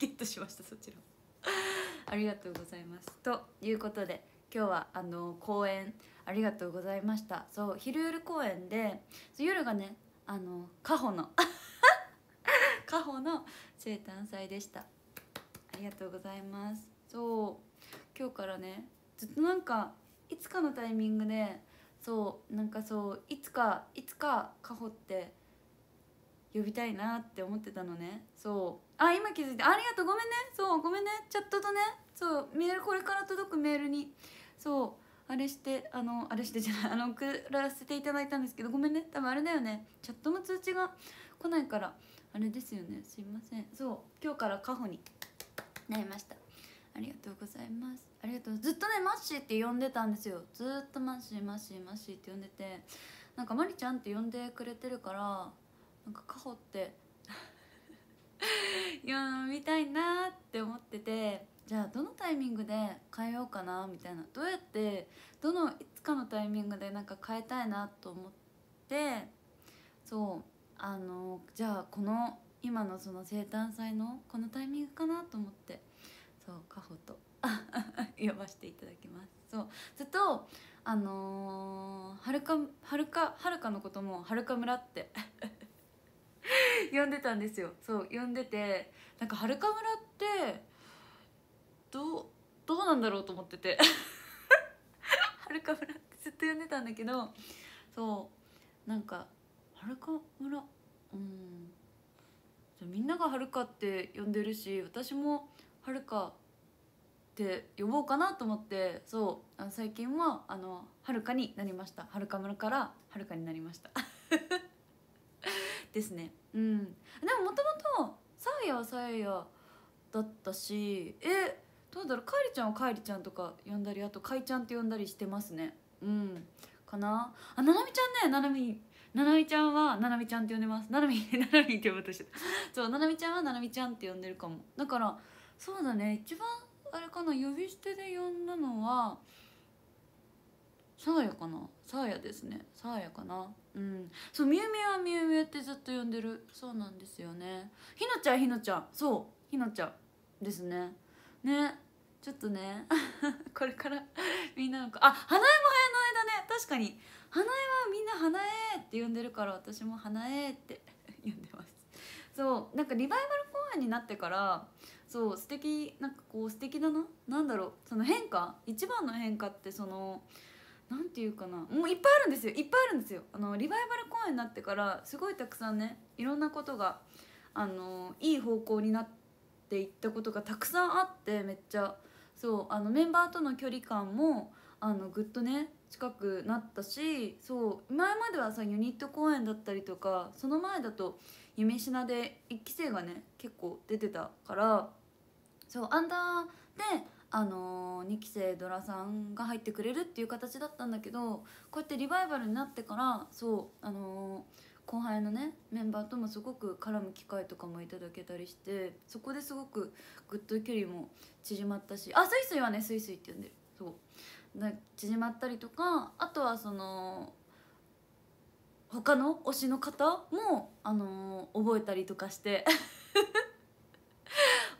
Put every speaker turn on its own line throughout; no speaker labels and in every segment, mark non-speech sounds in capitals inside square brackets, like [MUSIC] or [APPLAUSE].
ゲットしましたそちら [LAUGHS] ありがとうございますということで今日はあの公演ありがとうございましたそう昼夜公演で夜がねあのカホの [LAUGHS] カホの生誕祭でしたありがとうございますそう今日からねずっとなんかいつかのタイミングでそうなんかそういつかいつかカホって呼びたいなって思ってたのねそうあ今気づいてありがとうごめんねそうごめんねチャットとねそうメールこれから届くメールにそうあれしてあのあれしてじゃない [LAUGHS] あの送らせていただいたんですけどごめんね多分あれだよねチャットの通知が来ないからあれですよねすいませんそう今日からカホになりましたありがとうございますありがとうずっとねマッシーって呼んでたんですよずっとマッシーマッシーマッシーって呼んでてなんかマリちゃんって呼んでくれてるからなんかカホって読 [LAUGHS] み見たいなって思っててじゃあどのタイミングで変えようかなみたいなどうやってどのいつかのタイミングでなんか変えたいなと思ってそうあのじゃあこの今のその生誕祭のこのタイミングかなと思ってそうカホと [LAUGHS] 呼ばせていただきますそうずっとあのー、はるかはるかはるかのこともはるか村って [LAUGHS] 呼んでたんですよそう呼んでてなんか遥村ってどうどうなんだろうと思ってて遥 [LAUGHS] 村ってずっと呼んでたんだけどそうなんか遥村うんみんながはるかって呼んでるし私もはるかって呼ぼうかなと思ってそう最近はあのはるかになりましたはるか村からはるかになりました [LAUGHS] ですねうんでももともとさやはーやだったしえどうだろうかえりちゃんはかえりちゃんとか呼んだりあとかいちゃんって呼んだりしてますねうんかなあななみちゃんねななみななみちゃんはななみちゃんって呼んでますななみななみって呼ぶとして [LAUGHS] そうななみちゃんはななみちゃんって呼んでるかもだからそうだね一番あれかな呼び捨てで呼んだのはさあやかなさあやですねさあやかなうんそうみゆみゆはみゆみゆってずっと呼んでるそうなんですよねひなちゃんひなちゃんそうひなちゃんですねねちょっとね [LAUGHS] これからみんなのあ花江も花江の間ね確かに花江はみんな花江って呼んでるから私も花江って [LAUGHS] 呼んでますそうなんかリバイバル公演になってからそう素敵なんかこう素敵だな何だろうその変化一番の変化ってそのなんていうかなもういっぱいあるんですよいっぱいあるんですよあのリバイバル公演になってからすごいたくさんねいろんなことがあのいい方向になっていったことがたくさんあってめっちゃそうあのメンバーとの距離感もあのぐっとね近くなったしそう前まではさユニット公演だったりとかその前だと夢品で1期生がね結構出てたからそうアンダーであの2期生ドラさんが入ってくれるっていう形だったんだけどこうやってリバイバルになってからそうあの後輩のねメンバーともすごく絡む機会とかもいただけたりしてそこですごくグッと距離も縮まったしあスイスイはねスイスイって呼んでるそうだ縮まったりとかあとはその他の推しの方も、あのー、覚えたりとかして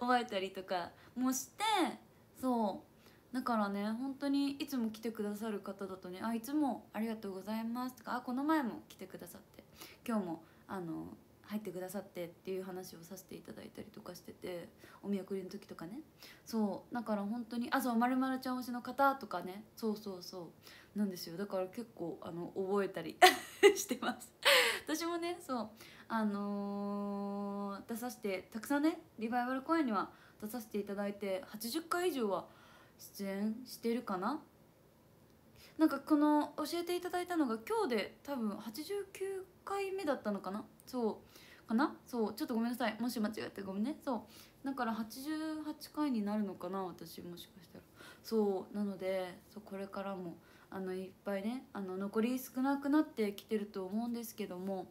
覚えたりとかもしてそうだからね本当にいつも来てくださる方だとね「あいつもありがとうございます」とか「あこの前も来てくださって今日もあの入ってくださってっていう話をさせていただいたりとかしててお見送りの時とかねそうだから本当にあそうまるまるちゃん推しの方とかねそうそうそうなんですよだから結構あの覚えたり [LAUGHS] してます私もねそうあのー、出させてたくさんねリバイバル公演には出させていただいて80回以上は出演してるかななんかこの教えていただいたのが今日で多分89回目だったのかなそうかなそうちょっとごめんなさいもし間違ってごめんねそうだから88回になるのかな私もしかしたらそうなのでそうこれからもあのいっぱいねあの残り少なくなってきてると思うんですけども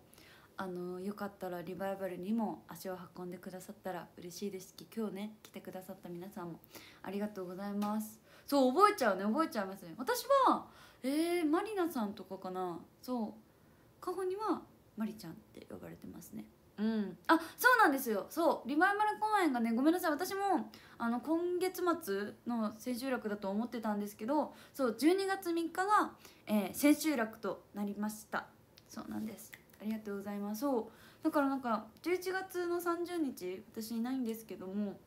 あのよかったらリバイバルにも足を運んでくださったら嬉しいですし今日ね来てくださった皆さんもありがとうございますそう覚えちゃうね覚えちゃいますね私はえー、マリナさんとかかなそう過去にはマリちゃんって呼ばれてますねうんあそうなんですよそうリバイバル公演がねごめんなさい私もあの今月末の千秋楽だと思ってたんですけどそう12月3日が、え千秋楽となりましたそうなんですありがとうございますそうだからなんか11月の30日私いないんですけども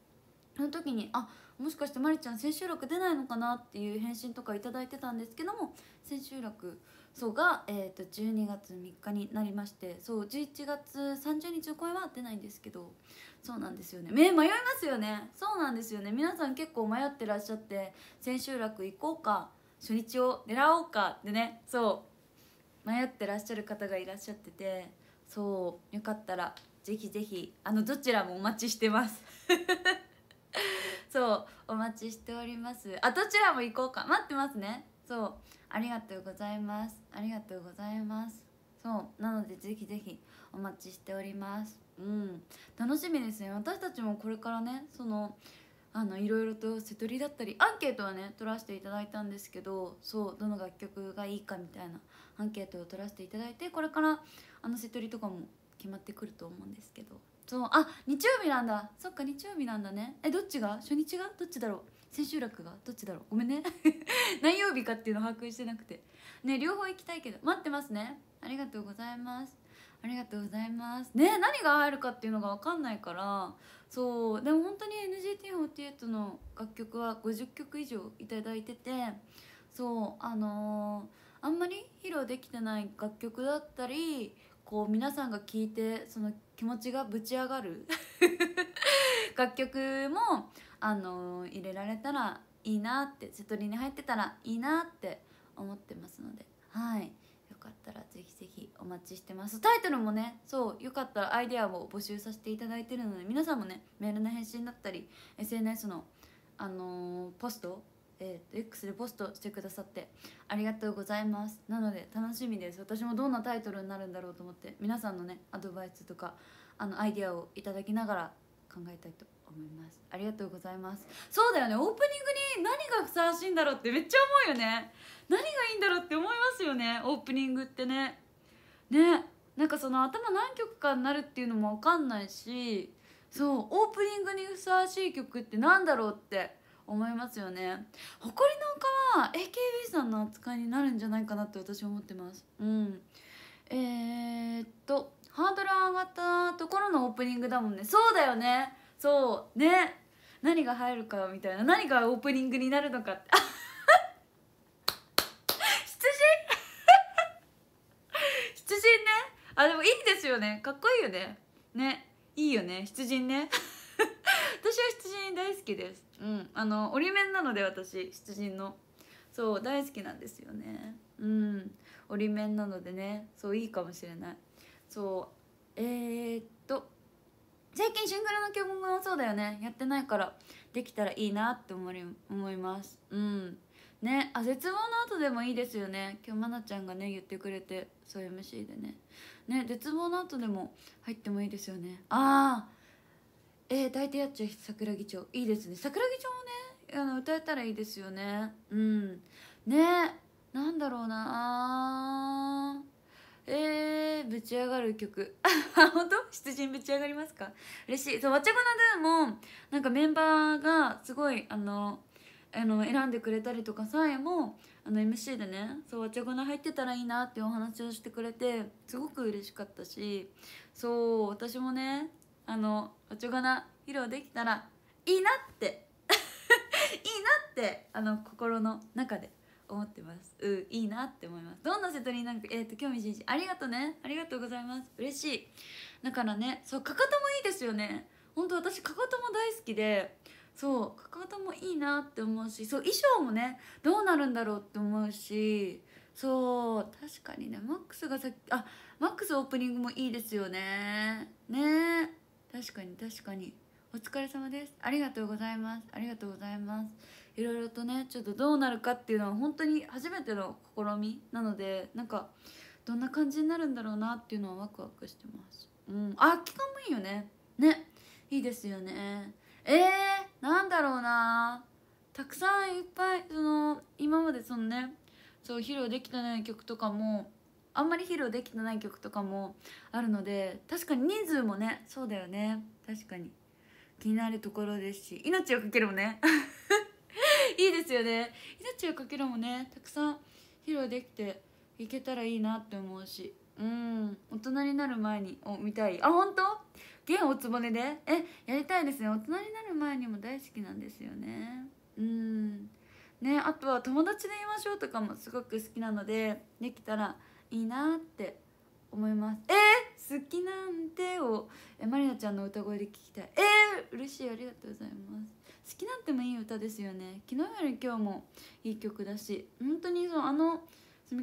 その時にあもしかしてまりちゃん千秋楽出ないのかなっていう返信とか頂いてたんですけども千秋楽そうが、えー、と12月3日になりましてそう11月30日の声は出ないんですけどそうなんですよね目迷いますよねそうなんですよね皆さん結構迷ってらっしゃって千秋楽行こうか初日を狙おうかでねそう迷ってらっしゃる方がいらっしゃっててそうよかったらぜひぜひあのどちらもお待ちしてます [LAUGHS] そうお待ちしておりますあどちらも行こうか待ってますねそうありがとうございますありがとうございますそうなのでぜひぜひお待ちしておりますうん楽しみですね私たちもこれからねそのあのいろいろと瀬戸りだったりアンケートはね取らせていただいたんですけどそうどの楽曲がいいかみたいなアンケートを取らせていただいてこれからあの瀬戸りとかも決まってくると思うんですけどそうあ日曜日なんだそっか日曜日なんだねえどっちが初日がどっちだろう千秋楽がどっちだろうごめんね [LAUGHS] 何曜日かっていうの把握してなくてね両方行きたいけど待ってますねありがとうございますありがとうございますね何が入るかっていうのが分かんないからそうでも本当に NGT48 の楽曲は50曲以上頂いててそうあのー、あんまり披露できてない楽曲だったりこう皆さんが聴いてその気持ちがぶち上がる [LAUGHS] 楽曲も、あのー、入れられたらいいなって瀬戸りに入ってたらいいなって思ってますのではい。かったらぜひぜひお待ちしてますタイトルもねそうよかったらアイデアを募集させていただいてるので皆さんもねメールの返信だったり SNS のあのー、ポストえー、X でポストしてくださってありがとうございますなので楽しみです私もどんなタイトルになるんだろうと思って皆さんのねアドバイスとかあのアイデアをいただきながら考えたいと思いますありがとうございますそうだよねオープニングに何がふさわしいんだろうってめっちゃ思うよね何がいいんだろうって思いますよねオープニングってねねなんかその頭何曲かになるっていうのも分かんないしそうオープニングにふさわしい曲ってなんだろうって思いますよね「誇りの丘」は AKB さんの扱いになるんじゃないかなって私は思ってますうんえー、っとハードル上がったところのオープニングだもんねそうだよねそうね何が入るかみたいな何がオープニングになるのかって [LAUGHS] 羊 [LAUGHS] 羊ねあでもいいですよねかっこいいよねねいいよね羊ね [LAUGHS] 私は羊大好きですうんあの折り面なので私羊のそう大好きなんですよねうん折り面なのでねそういいかもしれないそうえー、っ最近シングルの曲もそうだよねやってないからできたらいいなって思い思いますうんねあ絶望の後でもいいですよね今日愛菜ちゃんがね言ってくれてそう MC でねね絶望の後でも入ってもいいですよねああえー、大抵やっちゃう桜木町いいですね桜木町もねあの歌えたらいいですよねうんねなんだろうなあえー、ぶち上がる曲 [LAUGHS] 本当出陣ぶち上がりますか嬉しいそうわちゃこなでもなんかメンバーがすごいあのあの選んでくれたりとかさえもあの MC でねそうわちゃこな入ってたらいいなってお話をしてくれてすごく嬉しかったしそう私もねあのわちゃこな披露できたらいいなって [LAUGHS] いいなってあの心の中で思ってますうんいいなって思いますどんな瀬戸になんかえっ、ー、と興味津々ありがとねありがとうございます嬉しいだからねそうかかともいいですよね本当私かかとも大好きでそうかかともいいなって思うしそう衣装もねどうなるんだろうって思うしそう確かにねマックスがさっきあマックスオープニングもいいですよねね確かに確かにお疲れ様ですありがとうございますありがとうございますいろいろとねちょっとどうなるかっていうのは本当に初めての試みなのでなんかどんな感じになるんだろうなっていうのはワクワクしてます、うん、あ期間もいいよねねいいですよねえー、なんだろうなたくさんいっぱいその今までそのねそう披露できてない曲とかもあんまり披露できてない曲とかもあるので確かに人数もねそうだよね確かに気になるところですし命をかけるもね [LAUGHS] いいですよねひなちゅうかける」もねたくさん披露できていけたらいいなって思うしうん大人になる前にを見たいあ本当現おつぼねでえやりたいですね大人になる前にも大好きなんですよねうんねあとは友達で言いましょうとかもすごく好きなのでできたらいいなって思いますえー、好きなんてをえまりなちゃんの歌声で聞きたいえー、嬉しいありがとうございます好きなんてもいい歌ですよね昨日より今日もいい曲だし本当にそのあの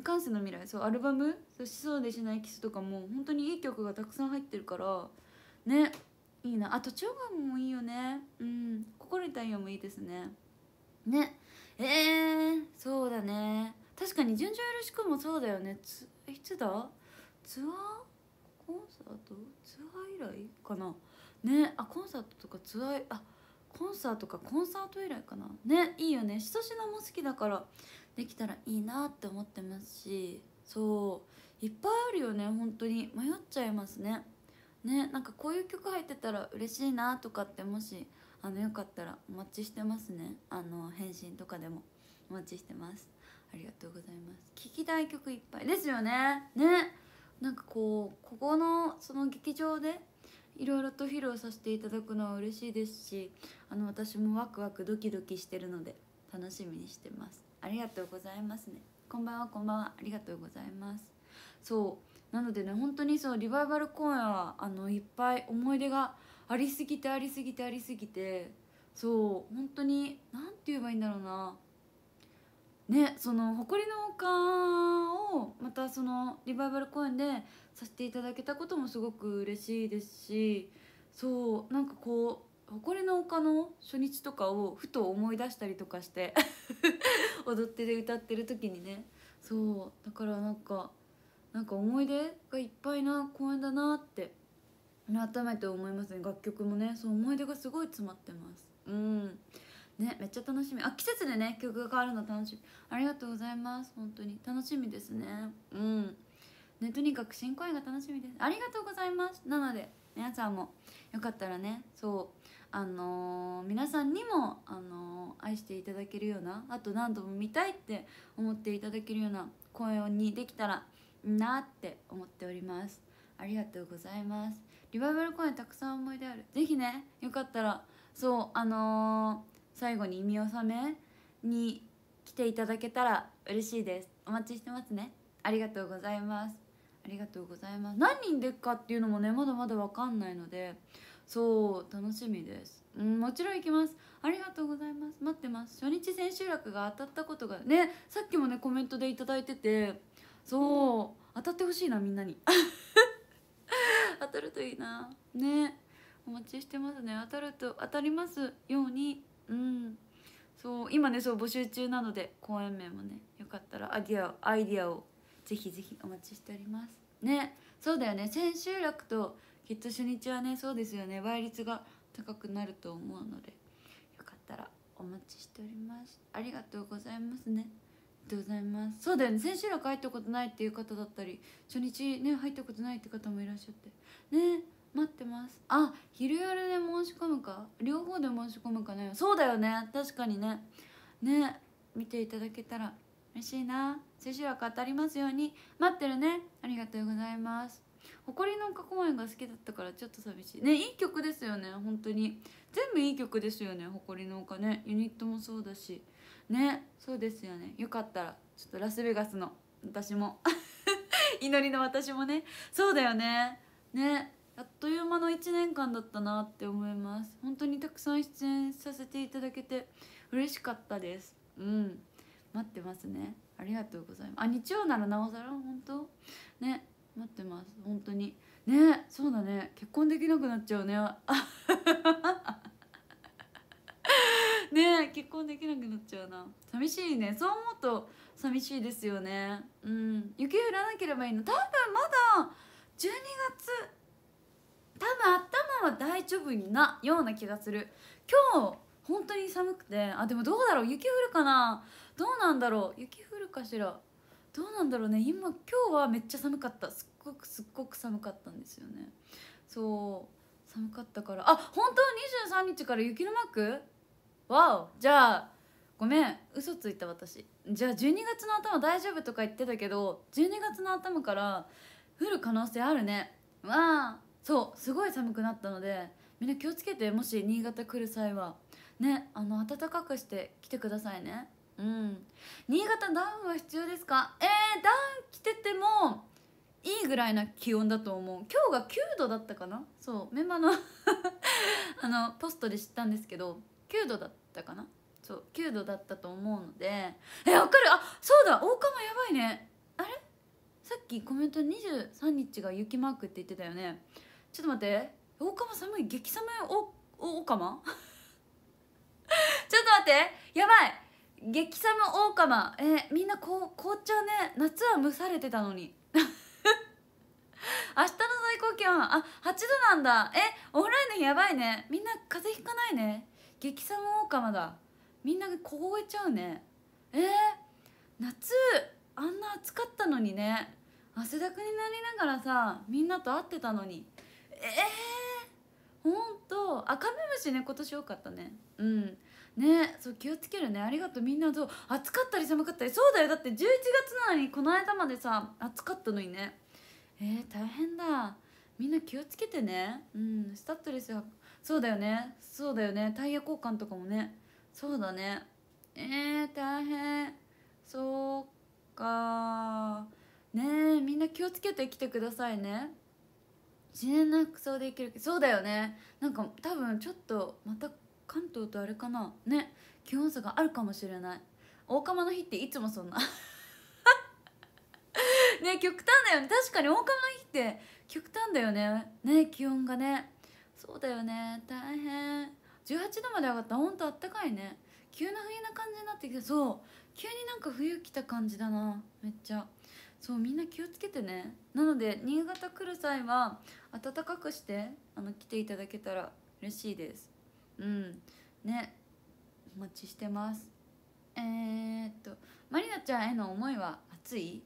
かんせの未来そうアルバム「そうしそうでしないキス」とかも本当にいい曲がたくさん入ってるからねいいなあと長官もいいよねうん心痛いよもいいですねねえー、そうだね確かに「順調よろしく」もそうだよねついつだツアーコンサートツアー以来かなねあコンサートとかツアーあコンサートかコンサート以来かなねいいよねし品も好きだからできたらいいなって思ってますしそういっぱいあるよね本当に迷っちゃいますねねなんかこういう曲入ってたら嬉しいなとかってもしあのよかったらお待ちしてますねあの返信とかでもお待ちしてますありがとうございます聞きたい曲いっぱいですよねねなんかこうここのその劇場でいろいろと披露させていただくのは嬉しいですしあの私もワクワクドキドキしてるので楽しみにしてますありがとうございますねこんばんはこんばんはありがとうございますそうなのでね本当にそのリバイバル公演はあのいっぱい思い出がありすぎてありすぎてありすぎてそう本当に何て言えばいいんだろうなねその誇りの丘をまたそのリバイバル公演でさせていただけたこともすごく嬉しいですしそうなんかこう誇りの丘の初日とかをふと思い出したりとかして [LAUGHS] 踊ってで歌ってる時にねそうだからなんかなんか思い出がいっぱいな公演だなって改めて思いますね楽曲もねそう思い出がすごい詰まってますうん。ねめっちゃ楽しみあ季節でね曲が変わるの楽しみありがとうございます本当に楽しみですねうんねとにかく新公演が楽しみですありがとうございますなので皆さんもよかったらねそうあのー、皆さんにも、あのー、愛していただけるようなあと何度も見たいって思っていただけるような声にできたらいいなって思っておりますありがとうございますリバイバル公演たくさん思い出ある是非ねよかったらそうあのー最後に見納めに来ていただけたら嬉しいですお待ちしてますねありがとうございますありがとうございます何人でっかっていうのもねまだまだわかんないのでそう楽しみですうんもちろん行きますありがとうございます待ってます初日千秋楽が当たったことがねさっきもねコメントで頂いててそう当たってほしいなみんなに [LAUGHS] 当たるといいなねお待ちしてますね当たると当たりますようにうんそう今ねそう募集中なので公演名もねよかったらアイディアアイディアをぜひぜひお待ちしておりますねそうだよね千秋楽ときっと初日はねそうですよね倍率が高くなると思うのでよかったらお待ちしておりますありがとうございますねありがとうございますそうだよね千秋楽入ったことないっていう方だったり初日ね入ったことないって方もいらっしゃってね待ってますあ昼夜で申し込むか両方で申し込むかねそうだよね確かにねね見ていただけたら嬉しいな千秋は当たりますように待ってるねありがとうございます誇りの丘公園が好きだったからちょっと寂しいねいい曲ですよね本当に全部いい曲ですよね誇りの丘ねユニットもそうだしねそうですよねよかったらちょっとラスベガスの私も [LAUGHS] 祈りの私もねそうだよねねあっという間の1年間だったなって思います本当にたくさん出演させていただけて嬉しかったですうん待ってますねありがとうございますあ日曜ならなおさら本当ね待ってます本当にねそうだね結婚できなくなっちゃうね [LAUGHS] ね結婚できなくなっちゃうな寂しいねそう思うと寂しいですよねうん雪降らなければいいの多分まだ12月多分頭は大丈夫なような気がする今日本当に寒くてあでもどうだろう雪降るかなどうなんだろう雪降るかしらどうなんだろうね今今日はめっちゃ寒かったすっごくすっごく寒かったんですよねそう寒かったからあ本当は23日から雪のマークわおじゃあごめん嘘ついた私じゃあ12月の頭大丈夫とか言ってたけど12月の頭から降る可能性あるねわあそうすごい寒くなったのでみんな気をつけてもし新潟来る際はねあの暖かくして来てくださいねうん新潟ダウンは必要ですかえー、ダウン着ててもいいぐらいな気温だと思う今日が9度だったかなそうメンバーの [LAUGHS] あのポストで知ったんですけど9度だったかなそう9度だったと思うのでえわかるあそうだ大釜やばいねあれさっきコメント23日が雪マークって言ってたよねちょっと待って大釜寒い激寒お、オカマちょっと待ってやばい激寒大釜。えー、みんなこう紅茶ね夏は蒸されてたのに [LAUGHS] 明日の最高気温あ8度なんだえオフラインの日やばいねみんな風邪ひかないね激寒大釜だみんな凍えちゃうねえー、夏あんな暑かったのにね汗だくになりながらさみんなと会ってたのにえー、ほんとアカメムシね今年多かったねうんねそう気をつけるねありがとうみんなそう暑かったり寒かったりそうだよだって11月なのにこの間までさ暑かったのにねえー、大変だみんな気をつけてねうんスタッドレスはそうだよねそうだよねタイヤ交換とかもねそうだねえー、大変そうかねえみんな気をつけて来てくださいね自然な服装でいけるけどそうだよねなんか多分ちょっとまた関東とあれかなね気温差があるかもしれない大釜の日っていつもそんな [LAUGHS] ね極端だよね確かに大釜の日って極端だよねね気温がねそうだよね大変18度まで上がったほんとあったかいね急な冬な感じになってきてそう急になんか冬来た感じだなめっちゃそうみんな気をつけてねなので新潟来る際は暖かくしてあの来ていただけたら嬉しいですうんねお待ちしてますえー、っとまりなちゃんへの思いは熱い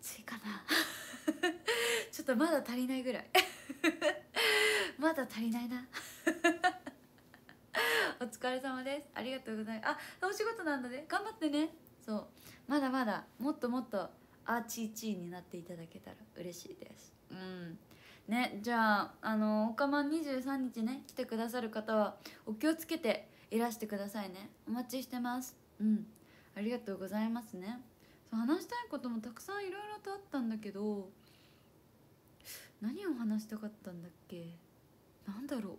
熱いかな [LAUGHS] ちょっとまだ足りないぐらい [LAUGHS] まだ足りないな [LAUGHS] お疲れ様ですありがとうございますあお仕事なんだね頑張ってねそうまだまだもっともっとアーチーチーになっていただけたら嬉しいですうんねじゃああのオカマン23日ね来てくださる方はお気をつけていらしてくださいねお待ちしてますうんありがとうございますねそう話したいこともたくさんいろいろとあったんだけど何を話したかったんだっけなんだろう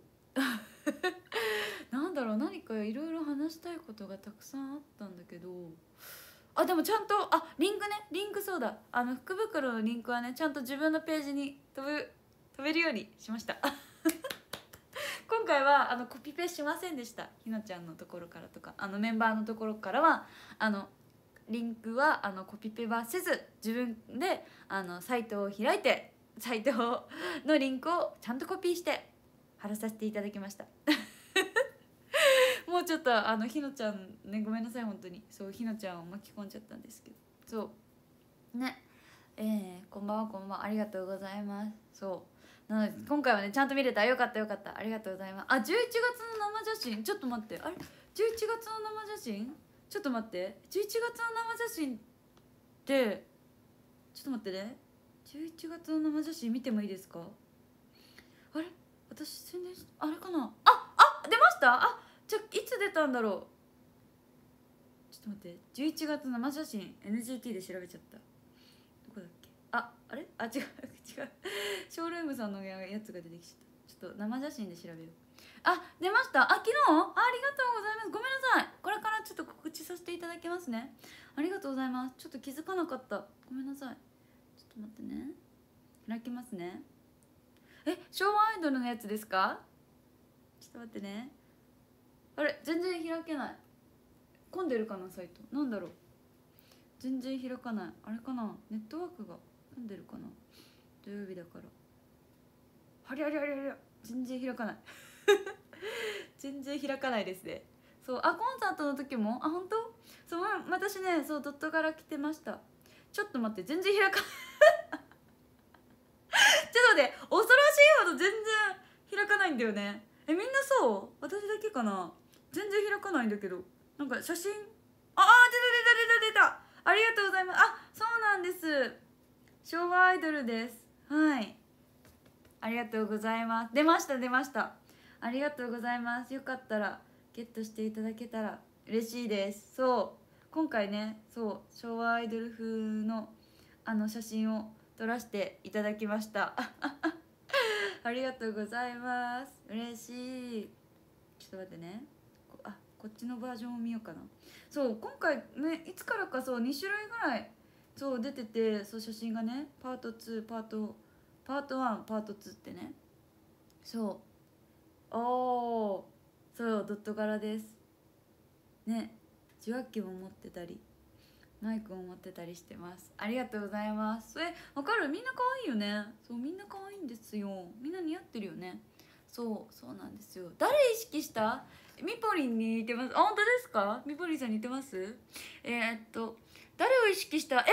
[LAUGHS] なんだろう何かいろいろ話したいことがたくさんあったんだけどあでもちゃんとあリンクねリンクそうだあの福袋のリンクはねちゃんと自分のページに飛ぶ飛べるようにしました [LAUGHS] 今回はあのコピペしませんでしたひなちゃんのところからとかあのメンバーのところからはあのリンクはあのコピペはせず自分であのサイトを開いてサイトのリンクをちゃんとコピーして貼らさせていただきましたもうちょっとあのひのちゃんねごめんなさい本当にそうひのちゃんを巻き込んじゃったんですけどそうねえー、こんばんはこんばんはありがとうございますそうなので今回はねちゃんと見れたよかったよかったありがとうございますあ11月の生写真ちょっと待ってあれ11月の生写真ちょっと待って11月の生写真ってちょっと待ってね11月の生写真見てもいいですかあれ私宣伝しあれかなああ出ましたあちょいつ出たんだろうちょっと待って11月生写真 NGT で調べちゃったどこだっけああれあ違う [LAUGHS] 違うショールームさんのやつが出てきちゃったちょっと生写真で調べようあ出ましたあ昨日あありがとうございますごめんなさいこれからちょっと告知させていただきますねありがとうございますちょっと気づかなかったごめんなさいちょっと待ってね開きますねえ昭和アイドルのやつですかちょっと待ってねあれ全然開けない混んでるかなサイトなんだろう全然開かないあれかなネットワークが混んでるかな土曜日だからありゃりゃりゃりゃ全然開かない [LAUGHS] 全然開かないですねそうあコンサートの時もあ本当そう私ねそうドットから来てましたちょっと待って全然開かない [LAUGHS] ちょっと待って恐ろしいほど全然開かないんだよねえみんなそう私だけかな全然開かないんだけどなんか写真ああ出た出た出た出たありがとうございますあそうなんです昭和アイドルですはいありがとうございます出ました出ましたありがとうございますよかったらゲットしていただけたら嬉しいですそう今回ねそう昭和アイドル風のあの写真を撮らせていただきましたありがとうございます嬉しいちょっと待ってねこっちのバージョンを見ようかなそう今回ねいつからかそう2種類ぐらいそう出ててそう写真がねパート2パートパート1パート2ってねそうおおそうドット柄ですね受話器も持ってたりマイクも持ってたりしてますありがとうございますえわかるみんな可愛いよねそうみんな可愛いんですよみんな似合ってるよねそうそうなんですよ誰意識したみぽりんに似てますあ本当ですかみぽりんさん似てますえー、っと誰を意識したえー、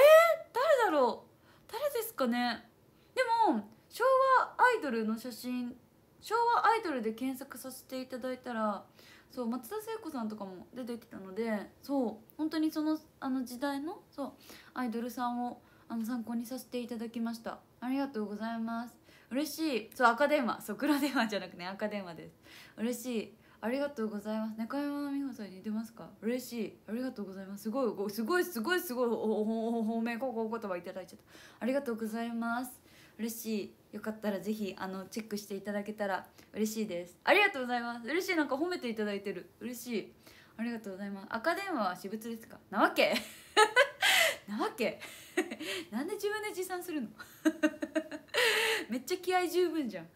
誰だろう誰ですかねでも昭和アイドルの写真昭和アイドルで検索させていただいたらそう松田聖子さんとかも出てきたのでそう本当にそのあの時代のそうアイドルさんをあの参考にさせていただきましたありがとうございます嬉しいそう赤電話そう黒電話じゃなくね赤電話です嬉しいありがとうございます中山美穂さんに似てますか嬉しいありがとうございますすごいすごいすごいすごいお褒めこお言葉いただいちゃったありがとうございます嬉しいよかったらぜひあのチェックしていただけたら嬉しいですありがとうございます嬉しいなんか褒めていただいてる嬉しいありがとうございます赤電話は私物ですかなわけ [LAUGHS] なわけ [LAUGHS] なんで自分で持参するの [LAUGHS] めっちゃ気合十分じゃん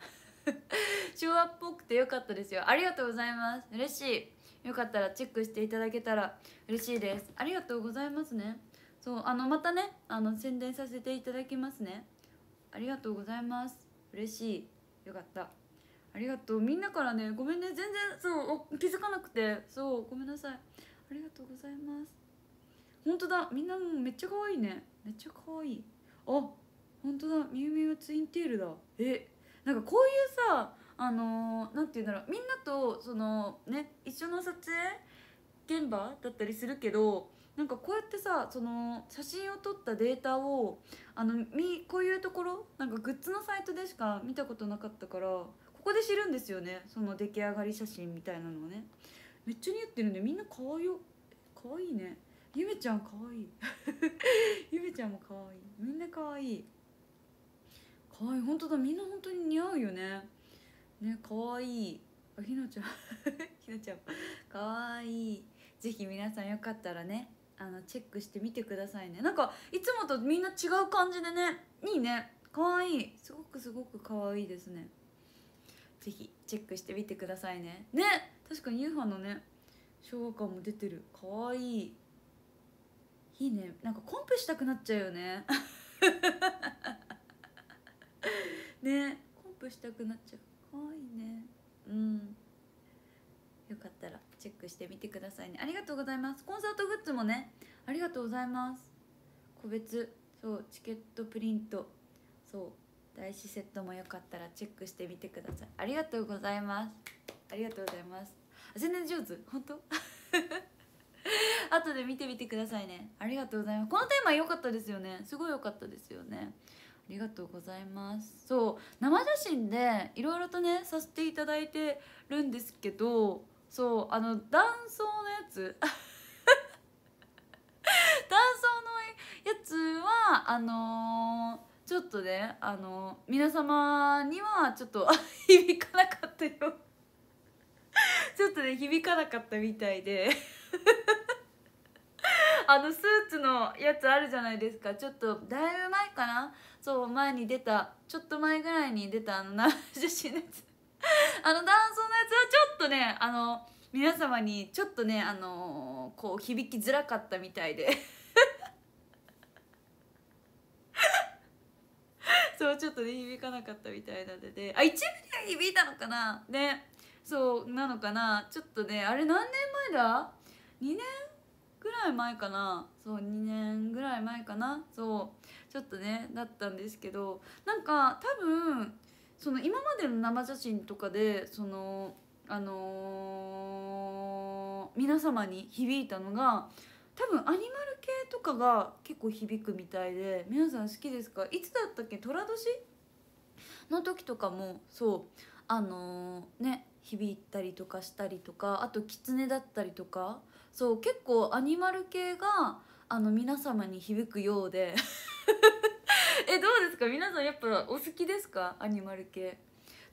[LAUGHS] 昭和っぽくてよかったですよありがとうございます嬉しいよかったらチェックしていただけたら嬉しいですありがとうございますねそうあのまたねあの宣伝させていただきますねありがとうございます嬉しいよかったありがとうみんなからねごめんね全然そう気づかなくてそうごめんなさいありがとうございます本んだみんなめっちゃ可愛いねめっちゃ可愛いあほんとだみゆみゆはツインテールだえなんかこういうさあのー、て言うんだろうみんなとそのね一緒の撮影現場だったりするけどなんかこうやってさその写真を撮ったデータをあのみこういうところなんかグッズのサイトでしか見たことなかったからここで知るんですよねその出来上がり写真みたいなのをねめっちゃ似合ってるんでみんなかわよかわいいねゆめちゃんかわいい [LAUGHS] ゆめちゃんもかわいいみんなかわいいかわいい本当だみんな本当に似合うよねねかわいいあひなちゃん [LAUGHS] ひなちゃんかわいいぜひ皆さんよかったらねあのチェックしてみてくださいねなんかいつもとみんな違う感じでねいいねかわいいすごくすごくかわいいですねぜひチェックしてみてくださいねね確かに UFA のね昭和感も出てるかわいいいいねなんかコンプしたくなっちゃうよね [LAUGHS] ねコンプしたくなっちゃうかわいいねうんよかったらチェックしてみてくださいねありがとうございますコンサートグッズもねありがとうございます個別そうチケットプリントそう大師セットもよかったらチェックしてみてくださいありがとうございますありがとうございます全然上手本当後で見てみてくださいねありがとうございますこのテーマ良かったですよねすごい良かったですよねありがとうございますそう生写真でいろいろとねさせていただいてるんですけどそうあの断層のやつ断層 [LAUGHS] のやつはあのー、ちょっとねあのー、皆様にはちょっと [LAUGHS] 響かなかったよ [LAUGHS] ちょっとね響かなかったみたいであのスーツのやつあるじゃないですかちょっとだいぶ前かなそう前に出たちょっと前ぐらいに出たあの写真のやつあの男装のやつはちょっとねあの皆様にちょっとねあのー、こう響きづらかったみたいで [LAUGHS] そうちょっとね響かなかったみたいなのでであ一部には響いたのかなねそうなのかなちょっとねあれ何年前だ ?2 年ぐらい前かなそう2年ぐらい前かなそうちょっとねだったんですけどなんか多分その今までの生写真とかでそのあのー、皆様に響いたのが多分アニマル系とかが結構響くみたいで皆さん好きですかいつだったっけ寅年の時とかもそうあのー、ね響いたりとかしたりとかあと狐だったりとかそう結構アニマル系があの皆様に響くようで [LAUGHS] えどうですか皆さんやっぱお好きですかアニマル系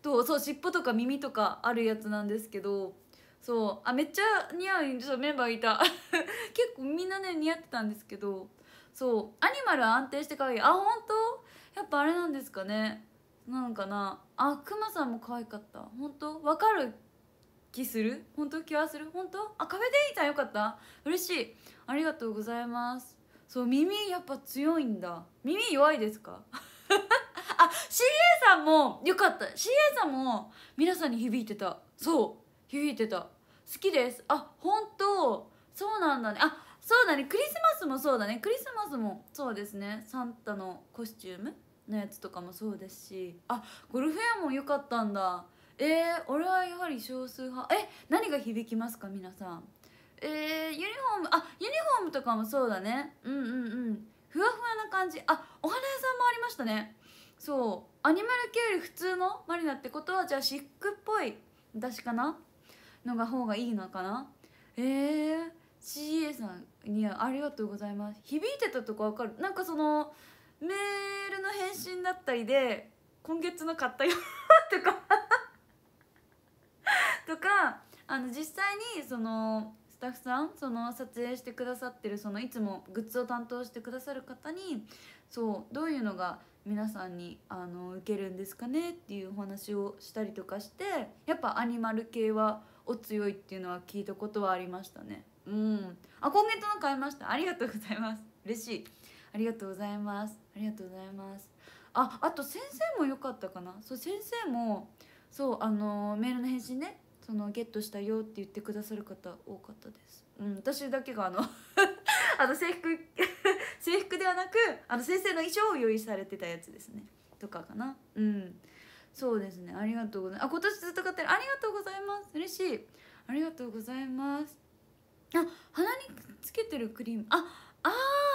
とそう尻尾とか耳とかあるやつなんですけどそうあめっちゃ似合うっとメンバーいた [LAUGHS] 結構みんなね似合ってたんですけどそうアニマルは安定して可愛いあ本当やっぱあれなんですかねなのかなあクマさんも可愛かった本当わかる気する本当気はする本当あカフェ店員ゃんよかった嬉しいありがとうございますそう耳やっぱ強いんだ耳弱いですか [LAUGHS] あ CA さんもよかった CA さんも皆さんに響いてたそう響いてた好きですあ本当そうなんだねあそうだねクリスマスもそうだねクリスマスもそうですねサンタのコスチュームのやつとかもそうですしあゴルフ屋も良かったんだえー、俺はやはり少数派え何が響きますか皆さんえー、ユニフォームあユニフォームとかもそうだねうんうんうんふわふわな感じあお花屋さんもありましたねそうアニマル系より普通のマリナってことはじゃあシックっぽい私かなのが方がいいのかなえー、CA さんにありがとうございます響いてたとこわかるなんかそのメールの返信だったりで今月の買ったよとかとかあの実際にそのスタッフさんその撮影してくださってるそのいつもグッズを担当してくださる方にそうどういうのが皆さんにあの受けるんですかねっていうお話をしたりとかしてやっぱアニマル系はお強いっていうのは聞いたことはありましたねうんあ今月の買いましたありがとうございます嬉しいありがとうございますありがとうございますああと先生も良かったかなそう先生もそうあのー、メールの返信ねそのゲットしたよって言ってくださる方多かったです、うん、私だけがあの [LAUGHS] あの制服 [LAUGHS] 制服ではなくあの先生の衣装を用意されてたやつですねとかかなうんそうですねありがとうございますあ今年ずっと買ってるありがとうございます嬉しいありがとうございますあ鼻につけてるクリームああーあ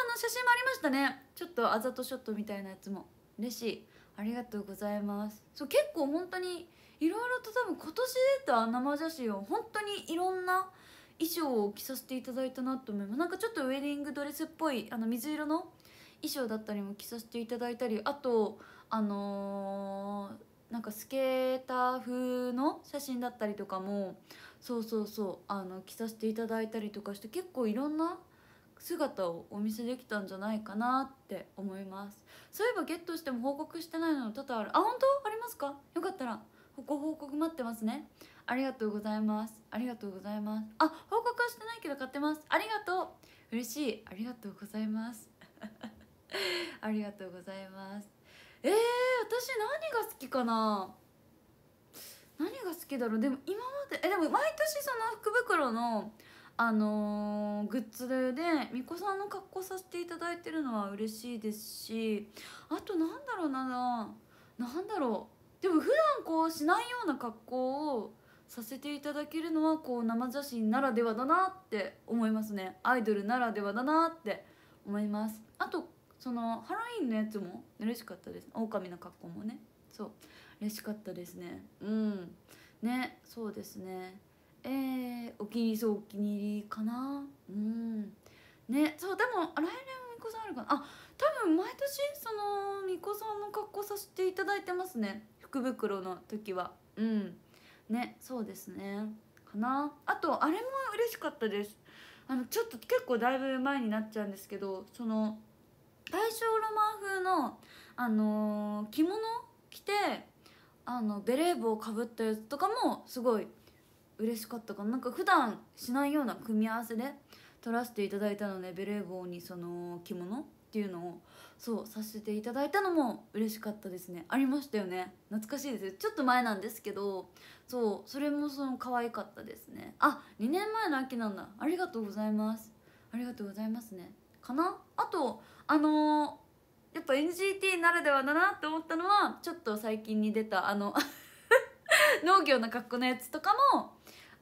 の写真もありましたねちょっとあざとショットみたいなやつも嬉しいありがとうございますそう結構本当にいろいろと多分今年出た生写真を本当にいろんな衣装を着させていただいたなと思いますなんかちょっとウェディングドレスっぽいあの水色の衣装だったりも着させていただいたりあとあのー、なんかスケーター風の写真だったりとかもそうそうそうあの着させていただいたりとかして結構いろんな姿をお見せできたんじゃないかなって思いますそういえばゲットしても報告してないの多々あるあ本当ありますかよかったらご報告待ってますねありがとうございますありがとうございますあ報告はしてないけど買ってますありがとう嬉しいありがとうございます [LAUGHS] ありがとうございますえー、私何が好きかな何が好きだろうでも今までえでも毎年その福袋のあのー、グッズで巫女さんの格好させていただいてるのは嬉しいですしあとなんだろうな何だろうでも普段こうしないような格好をさせていただけるのはこう生写真ならではだなって思いますねアイドルならではだなって思いますあとそのハロウィンのやつも嬉しかったです狼の格好もねそう嬉しかったですねうんねそうですねえー、お気に入りそうお気に入りかなうんねそうでも来年もみこさんあるかなあ多分毎年そのみこさんの格好させていただいてますね福袋の時はうんねそうですねかなあとあれも嬉しかったですあのちょっと結構だいぶ前になっちゃうんですけどその大正ロマン風の、あのー、着物着てあのベレー帽をかぶったやつとかもすごい嬉しかったかななんか普段しないような組み合わせで撮らせていただいたのでベレー帽にその着物っていうのをそうさせていただいたのも嬉しかったですねありましたよね懐かしいですちょっと前なんですけどそうそれもその可愛かったですねあ2年前の秋なんだありがとうございますありがとうございますねかなあとあのー、やっぱ NGT ならではだなって思ったのはちょっと最近に出たあの [LAUGHS] 農業の格好のやつとかも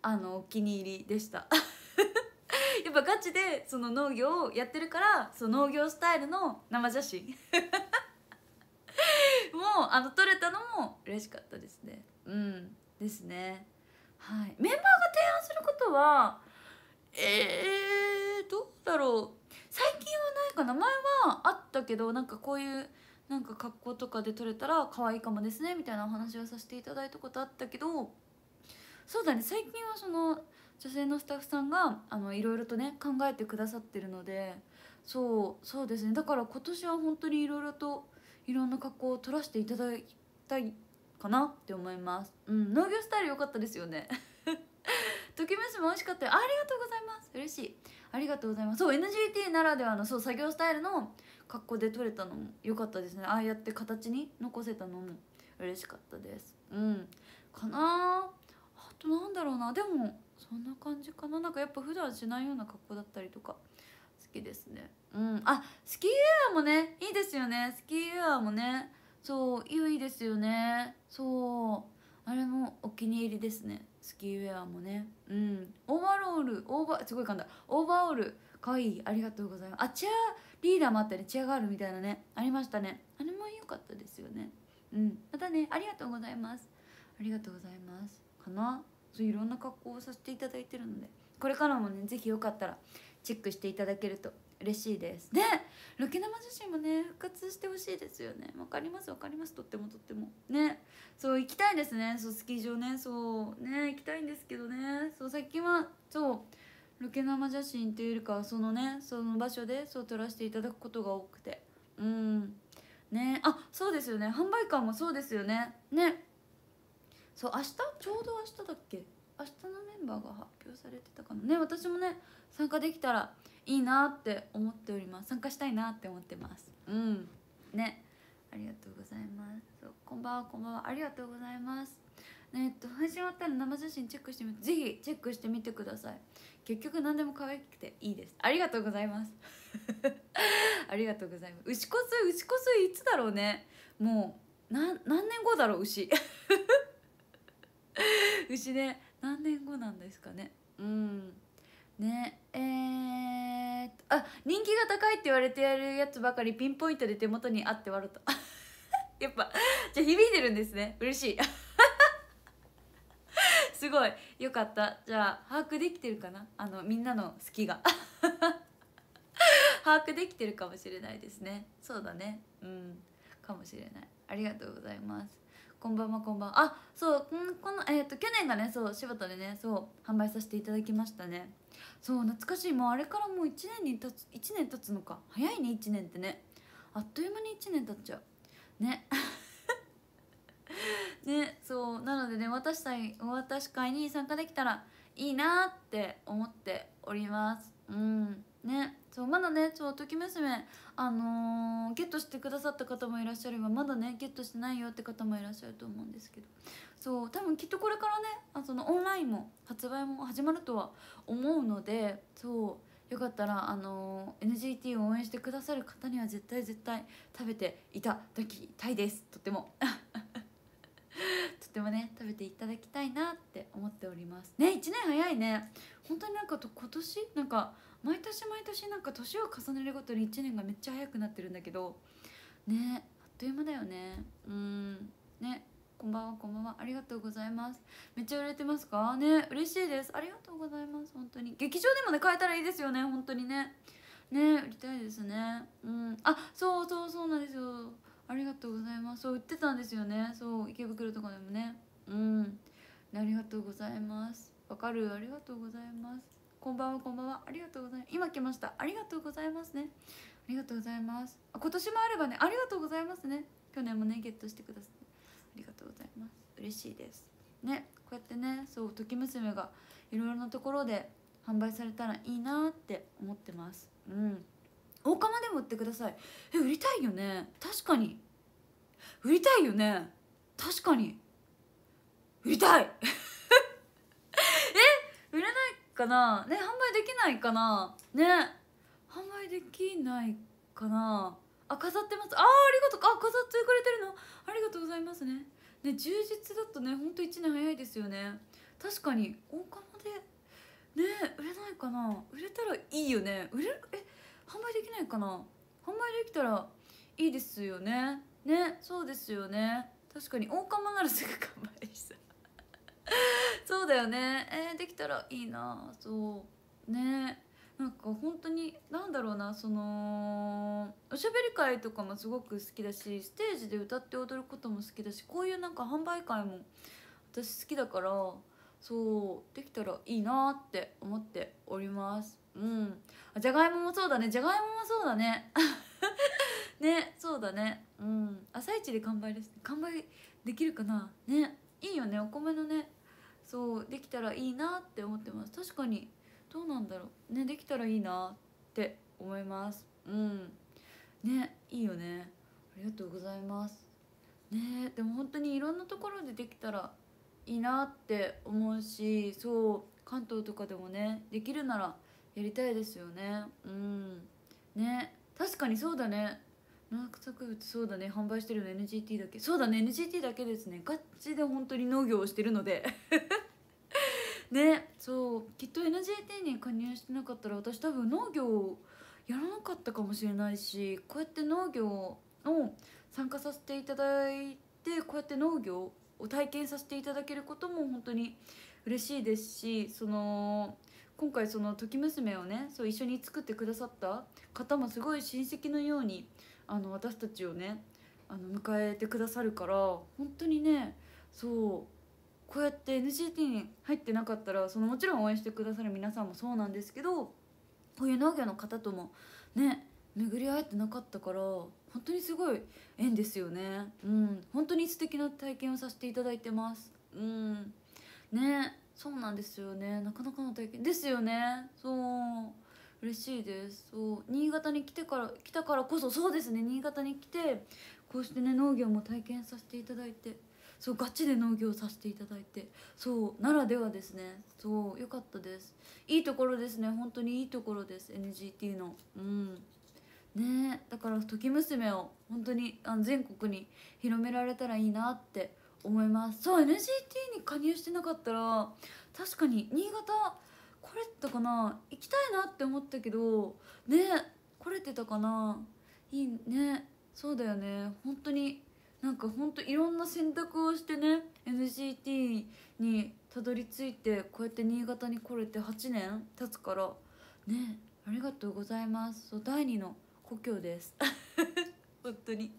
あのお気に入りでしたやっぱガチでその農業をやってるからその農業スタイルの生写真 [LAUGHS] もうあの撮れたのも嬉しかったですねうんですねはいメンバーが提案することはえー、どうだろう最近はないかな前はあったけどなんかこういうなんか格好とかで撮れたら可愛いかもですねみたいなお話はさせていただいたことあったけどそうだね最近はその女性のスタッフさんがあのいろいろとね考えてくださってるのでそうそうですねだから今年は本当にいろいろといろんな格好を取らせていただきたいかなって思いますうん農業スタイル良かったですよね [LAUGHS] ときめしも美味しかったよありがとうございます嬉しいありがとうございますそう NGT ならではのそう作業スタイルの格好で撮れたのも良かったですねああやって形に残せたのも嬉しかったですうんかなあとなんだろうなでもそんな感じかななんかやっぱ普段しないような格好だったりとか好きですねうんあスキーウェアもねいいですよねスキーウェアもねそういいですよねそうあれもお気に入りですねスキーウェアもねうんオーバーロールオーバーすごいんだオーバーオールかわいいありがとうございますあチアリーダーもあったねチアガールみたいなねありましたねあれも良かったですよねうんまたねありがとうございますありがとうございますかなそういろんな格好をさせていただいてるのでこれからもね是非よかったらチェックしていただけると嬉しいですでロケ生写真もね復活してほしいですよねわかりますわかりますとってもとってもねそう行きたいですねそうスキー場ねそうね行きたいんですけどねそう最近はそうロケ生写真というよりかそのねその場所でそう撮らせていただくことが多くてうんねあそうですよね販売感もそうですよねねそう明日ちょうど明日だっけ明日のメンバーが発表されてたかなね私もね参加できたらいいなって思っております参加したいなって思ってますうんねありがとうございますこんばんはこんばんはありがとうございますえっと配信終わったら生写真チェックしてみてぜひチェックしてみてください結局何でも可愛くていいですありがとうございます [LAUGHS] ありがとうございます牛こす牛こすいつだろうねもう何年後だろう牛 [LAUGHS] 牛ね何年後なんですかねうんねえー、あ人気が高いって言われてやるやつばかりピンポイントで手元にあって笑ると [LAUGHS] やっぱじゃあ響いてるんですね嬉しい [LAUGHS] すごいよかったじゃあ把握できてるかなあのみんなの好きが把握できてるかもしれないですねそうだねうんかもしれないありがとうございますこんばんはこんばんはあそうこのえっ、ー、と去年がねそう柴田でねそう販売させていただきましたねそう懐かしいもうあれからもう1年に経つ1年経つのか早いね1年ってねあっという間に1年経っちゃうね [LAUGHS] ねそうなのでね私対お渡し会に参加できたらいいなって思っておりますうんねそうまだねそうとき娘あのー、ゲットしてくださった方もいらっしゃればまだねゲットしてないよって方もいらっしゃると思うんですけどそう多分きっとこれからねあそのオンラインも発売も始まるとは思うのでそうよかったらあのー、NGT を応援してくださる方には絶対絶対食べていただきたいですとっても [LAUGHS] とってもね食べていただきたいなって思っておりますね1年早いね本当になんか今年なんか毎年毎年なんか年を重ねるごとに1年がめっちゃ早くなってるんだけどねあっという間だよねうんねこんばんはこんばんはありがとうございますめっちゃ売れてますかね嬉しいですありがとうございます本当に劇場でもね変えたらいいですよね本当にねね売りたいですねうんあそうそうそうなんですよありがとうございますそう売ってたんですよねそう池袋とかでもねうんありがとうございますわかるありがとうございますこんばんはこんばんはありがとうございます今来ましたありがとうございますねありがとうございますあ今年もあればねありがとうございますね去年もねゲットしてくださってありがとうございます嬉しいですねこうやってねそう「とき娘」がいろいろなところで販売されたらいいなって思ってますうん大釜でも売ってくださいえ売りたいよね確かに売りたいよね確かに売りたいかなね販売できないかなね販売できないかなあ飾ってますあありがとうあ飾ってくれてるのありがとうございますねね充実だとねほんと1年早いですよね確かに大釜でね売れないかな売れたらいいよね売れるえ販売できないかな販売できたらいいですよねねそうですよね確かに大釜ならすぐ完売した [LAUGHS] そうだよねえー、できたらいいなそうねなんか本当に何だろうなそのおしゃべり会とかもすごく好きだしステージで歌って踊ることも好きだしこういうなんか販売会も私好きだからそうできたらいいなって思っておりますうんじゃがいももそうだねじゃがいももそうだね [LAUGHS] ねそうだねうん朝一で完売です完売できるかなねいいよねお米のねそうできたらいいなって思ってます確かにどうなんだろうねできたらいいなって思いますうんねいいよねありがとうございますねでも本当にいろんなところでできたらいいなって思うしそう関東とかでもねできるならやりたいですよねうんね確かにそうだね農作物そうだね販売してるの NGT だけそうだね NGT だけですねガチで本当に農業をしてるので [LAUGHS] ねそうきっと NGT に加入してなかったら私多分農業をやらなかったかもしれないしこうやって農業を参加させていただいてこうやって農業を体験させていただけることも本当に嬉しいですしその今回その「時娘」をねそう一緒に作ってくださった方もすごい親戚のようにあの私たちをねあの迎えてくださるから本当にねそうこうやって NCT に入ってなかったらそのもちろん応援してくださる皆さんもそうなんですけどこういう農業の方ともね巡り合えてなかったから本当にすごい縁ですよねうん本当に素敵な体験をさせていただいてますうんねそうなんですよねなかなかの体験ですよねそう嬉しいですそう新潟に来てから来たからこそそうですね新潟に来てこうしてね農業も体験させていただいてそうガチで農業させていただいてそうならではですねそう良かったですいいところですね本当にいいところです NGT のうんねだから「時娘」を本当にあの全国に広められたらいいなって思いますそう NGT に加入してなかったら確かに新潟これってかな行きたいなって思ったけどね来れてたかないいねそうだよね本当になんかほんといろんな選択をしてね NCT にたどり着いてこうやって新潟に来れて8年経つからねありがとうございますそう第二の故郷です [LAUGHS] 本当に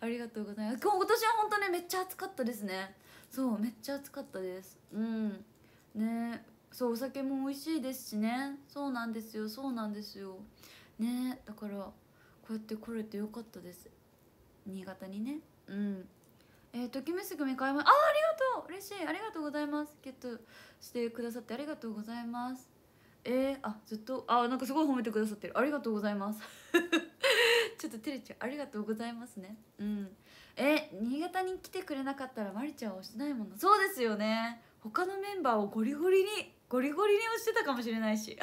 ありがとうございます今年は本当ねめっちゃ暑かったですねそうめっちゃ暑かったですうんねそうお酒も美味しいですしねそうなんですよそうなんですよねだからこうやって来れてよかったです新潟にねうんえー、ときめすぐみかいまあありがとう嬉しいありがとうございますゲットしてくださってありがとうございますえー、あずっとあなんかすごい褒めてくださってるありがとうございます [LAUGHS] ちょっと照れちゃうありがとうございますねうんえ新潟に来てくれなかったらまりちゃんはしないものそうですよね他のメンバーをゴリゴリにゴリゴリに押してたかもしれないし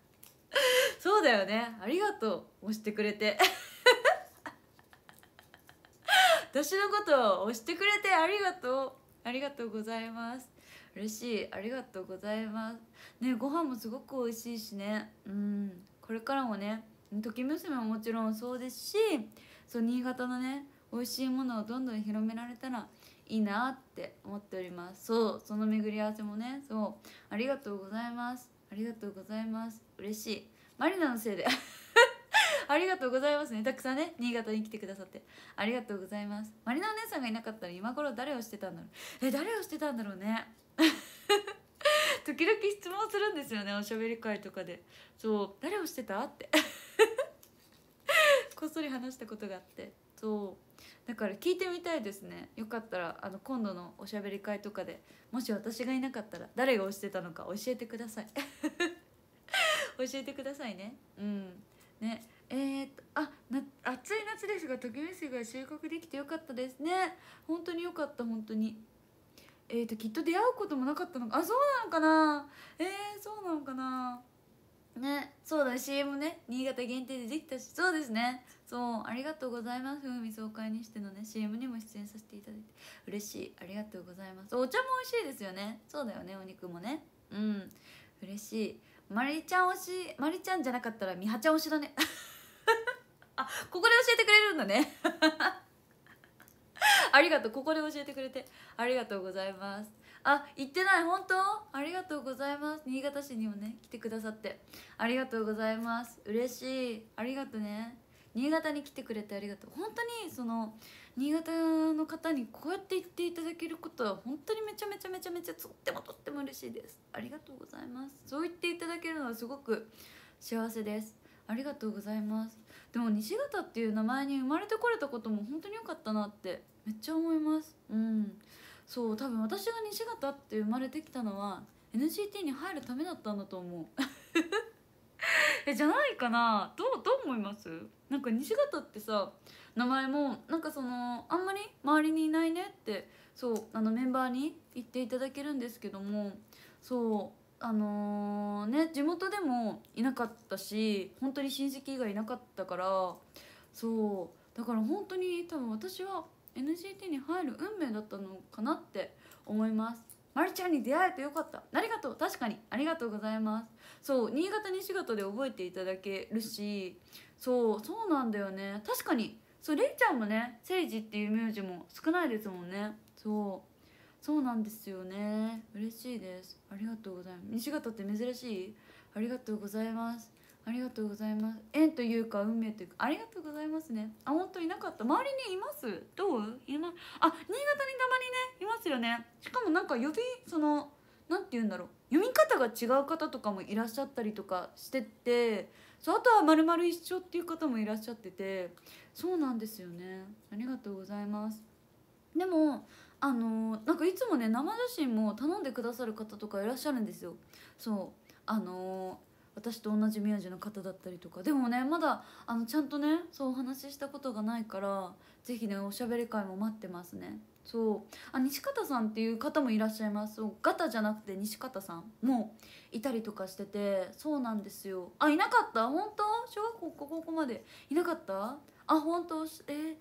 [LAUGHS] そうだよねありがとう押してくれて [LAUGHS] 私のことを押してくれてありがとうありがとうございます嬉しいありがとうございますねご飯もすごく美味しいしねうんこれからもね時娘ももちろんそうですしそう新潟のね美味しいものをどんどん広められたらいいなって思っておりますそうその巡り合わせもねそうありがとうございますありがとうございます嬉しいマリナのせいで [LAUGHS] ありがとうございますねたくさんね新潟に来てくださってありがとうございますマリナお姉さんがいなかったら今頃誰をしてたんだろうえ誰をしてたんだろうね [LAUGHS] 時々質問するんですよねおしゃべり会とかでそう誰をしてたって [LAUGHS] こっそり話したことがあってそうだから聞いてみたいですねよかったらあの今度のおしゃべり会とかでもし私がいなかったら誰が推してたのか教えてください [LAUGHS] 教えてくださいねうんねえー、っとあな暑い夏ですがときめすが収穫できてよかったですね本当によかった本当にえー、っときっと出会うこともなかったのかあそうなのかなえー、そうなのかなねそうだ CM ね新潟限定でできたしそうですねそうありがとうございます風味爽快にしてのね CM にも出演させていただいて嬉しいありがとうございますお茶も美味しいですよねそうだよねお肉もねうん嬉しいまりちゃん推しまりちゃんじゃなかったらみはちゃん推しだね [LAUGHS] あここで教えてくれるんだね [LAUGHS] ありがとうここで教えてくれてありがとうございますあ行ってない本当ありがとうございます新潟市にもね来てくださってありがとうございます嬉しいありがとね新潟に来てくれてありがとう本当にその新潟の方にこうやって言っていただけることは本当にめちゃめちゃめちゃめちゃとってもとっても嬉しいですありがとうございますそう言っていただけるのはすごく幸せですありがとうございますでも西方っていう名前に生まれてこれたことも本当に良かったなってめっちゃ思いますうんそう多分私が西方って生まれてきたのは NCT に入るためだったんだと思う [LAUGHS] えじゃないかなどうどう思いますなんか西方ってさ名前もなんかそのあんまり周りにいないねってそうあのメンバーに言っていただけるんですけどもそうあのー、ね地元でもいなかったし本当に親戚以外いなかったからそうだから本当に多分私は NGT に入る運命だったのかなって思いますまるちゃんに出会えてよかったありがとう確かにありがとうございますそう新潟西方で覚えていただけるしそうそうなんだよね確かにそうれいちゃんもね聖治っていう名字も少ないですもんねそうそうなんですよね嬉しいですありがとうございます西方って珍しいありがとうございますありがとうございます縁というか運命というかありがとうございますねあ本当いなかった周りにいますどういなあ新潟にたまにねいますよねしかもなんか呼びその何て言うんだろう読み方が違う方とかもいらっしゃったりとかしててそうあとはまるまる一緒っていう方もいらっしゃっててそうなんですよねありがとうございますでもあのなんかいつもね生写真も頼んでくださる方とかいらっしゃるんですよそうあのー私と同じ名字の方だったりとかでもねまだあのちゃんとねそうお話ししたことがないから是非ねおしゃべり会も待ってますねそうあ西方さんっていう方もいらっしゃいますそうガタじゃなくて西方さんもいたりとかしててそうなんですよあいなかった本当小学校高校までいなかったあ本当え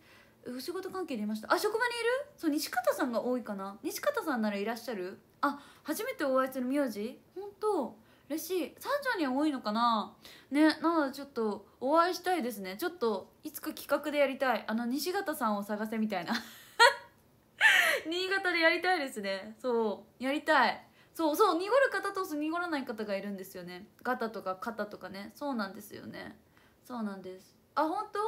ー、お仕事関係でいましたあ職場にいるそう西方さんが多いかな西方さんならいらっしゃるあ初めてお会いする名字本当嬉しい三女には多いのかなねなのでちょっとお会いしたいですねちょっといつか企画でやりたいあの西方さんを探せみたいな [LAUGHS] 新潟でやりたいですねそうやりたいそうそう濁る方と濁らない方がいるんですよねガタとか肩とかねそうなんですよねそうなんですあ本当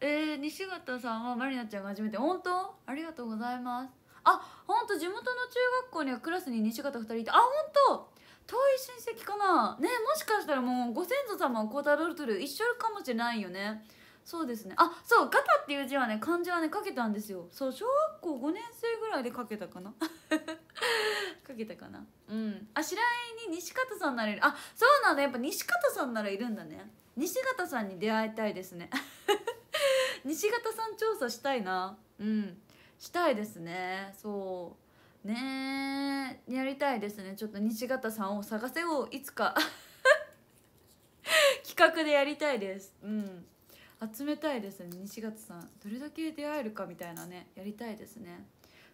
えー、西形さんはまりなちゃんが初めて本当ありがとうございますあ本当地元の中学校にはクラスに西方2人いてあ本当遠い親戚かなねもしかしたらもうご先祖様をこタロるトル一緒かもしれないよねそうですねあそう「ガタ」っていう字はね漢字はね書けたんですよそう小学校5年生ぐらいで書けたかな書 [LAUGHS] けたかなうんあ白井に西方さんならいるあそうなんだやっぱ西方さんならいるんだね西方さんに出会いたいですね [LAUGHS] 西方さん調査したいなうんしたいですねそうねえやりたいですねちょっと西方さんを探せをいつか [LAUGHS] 企画でやりたいですうん集めたいですね西方さんどれだけ出会えるかみたいなねやりたいですね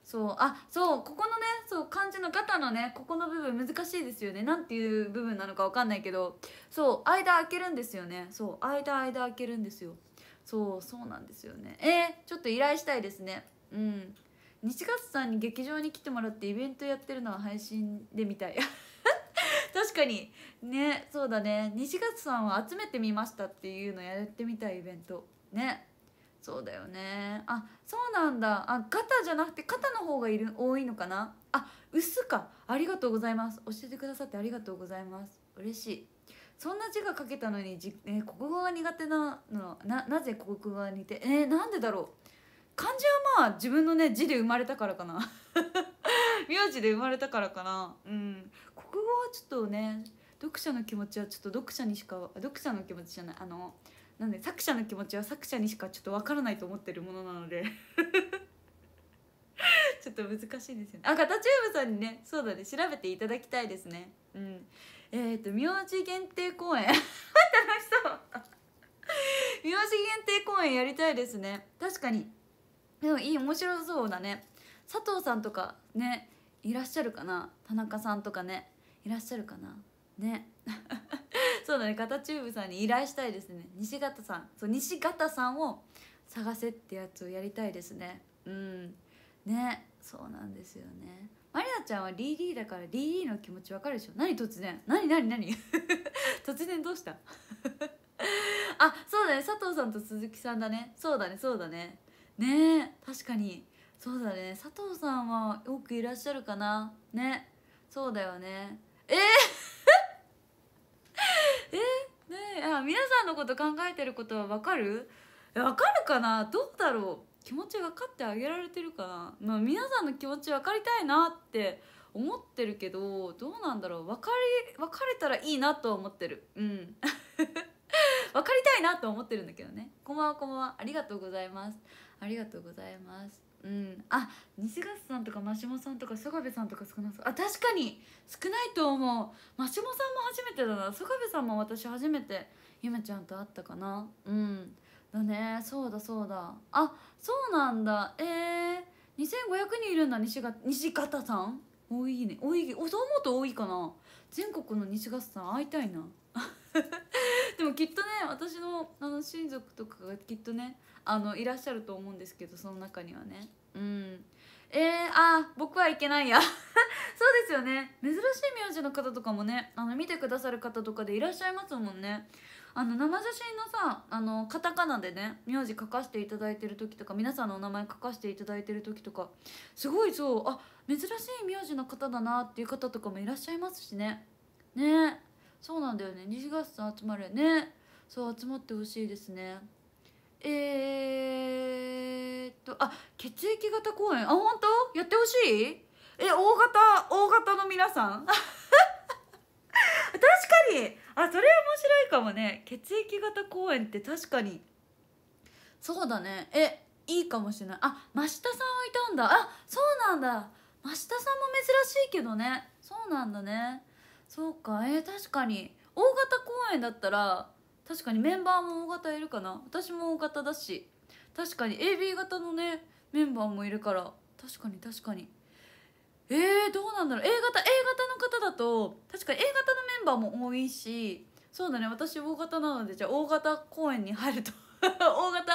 そうあそうここのねそう漢字のガのねここの部分難しいですよね何ていう部分なのか分かんないけどそう間開けるんですよねそう間間開けるんですよそうそうなんですよねえー、ちょっと依頼したいですねうん西勝さんに劇場に来てもらってイベントやってるのは配信でみたい [LAUGHS] 確かにねそうだね西勝さんは集めてみましたっていうのやってみたいイベントねそうだよねあそうなんだあ肩じゃなくて肩の方がいる多いのかなあ薄かありがとうございます教えてくださってありがとうございます嬉しいそんな字が書けたのにじ、えー、国語が苦手なのななぜ国語が似てえー、なんでだろう漢字はまあ自分のね字で生まれたからかな [LAUGHS] 名字で生まれたからかなうん国語はちょっとね読者の気持ちはちょっと読者にしか読者の気持ちじゃないあのなんで作者の気持ちは作者にしかちょっとわからないと思ってるものなので [LAUGHS] ちょっと難しいですよねあガタチューブさんにねそうだね調べていただきたいですねうんえっ、ー、と名字限定公演 [LAUGHS] 楽しそう名字限定公演やりたいですね確かにでもいい面白そうだね佐藤さんとかねいらっしゃるかな田中さんとかねいらっしゃるかなね [LAUGHS] そうだね片タチューブさんに依頼したいですね西方さんそう西方さんを探せってやつをやりたいですねうんねそうなんですよねまりなちゃんはリ d リーだからリ d リーの気持ちわかるでしょ何突然何何何 [LAUGHS] 突然どうした [LAUGHS] あそうだね佐藤さんと鈴木さんだねそうだねそうだねね確かにそうだね佐藤さんはよくいらっしゃるかなねそうだよねえー、[LAUGHS] えねえあ皆さんのこと考えてることは分かる分かるかなどうだろう気持ち分かってあげられてるかな、まあ、皆さんの気持ち分かりたいなって思ってるけどどうなんだろう分かり分かれたらいいなとは思ってるうん [LAUGHS] 分かりたいなとは思ってるんだけどねこんばんはこんばんはありがとうございますありがとうございますうんあ西勝さんとか真下さんとか曽我部さんとか少なそうあ確かに少ないと思う真下さんも初めてだな曽我部さんも私初めてゆめちゃんと会ったかなうんだねそうだそうだあそうなんだえー、2500人いるんだ西が西方さん多いね多いおそう思うと多いかな全国の西勝さん会いたいな [LAUGHS] でもきっとね私のあの親族とかがきっとねあのいらっしゃると思うんですけどその中にはねうんえー、あ僕はいけないや [LAUGHS] そうですよね珍しい名字の方とかもねあの見てくださる方とかでいらっしゃいますもんねあの生写真のさあのカタカナでね名字書かせていただいてる時とか皆さんのお名前書かせていただいてる時とかすごいそうあ珍しい名字の方だなっていう方とかもいらっしゃいますしねねそうなんだよね西月さん集まれねそう集まってほしいですねえー、っとあ血液型公演あ本当やってほしいえ大型大型の皆さん [LAUGHS] 確かにあそれ面白いかもね血液型公演って確かにそうだねえいいかもしれないあ真下さんはいたんだあそうなんだ真下さんも珍しいけどねそうなんだねそうかえー、確かに大型公演だったら確かにメンバーも大型いるかな私も大型だし確かに AB 型のねメンバーもいるから確かに確かにえー、どうなんだろう A 型 A 型の方だと確かに A 型のメンバーも多いしそうだね私 O 型なのでじゃあ O 型公演に入ると O [LAUGHS] 型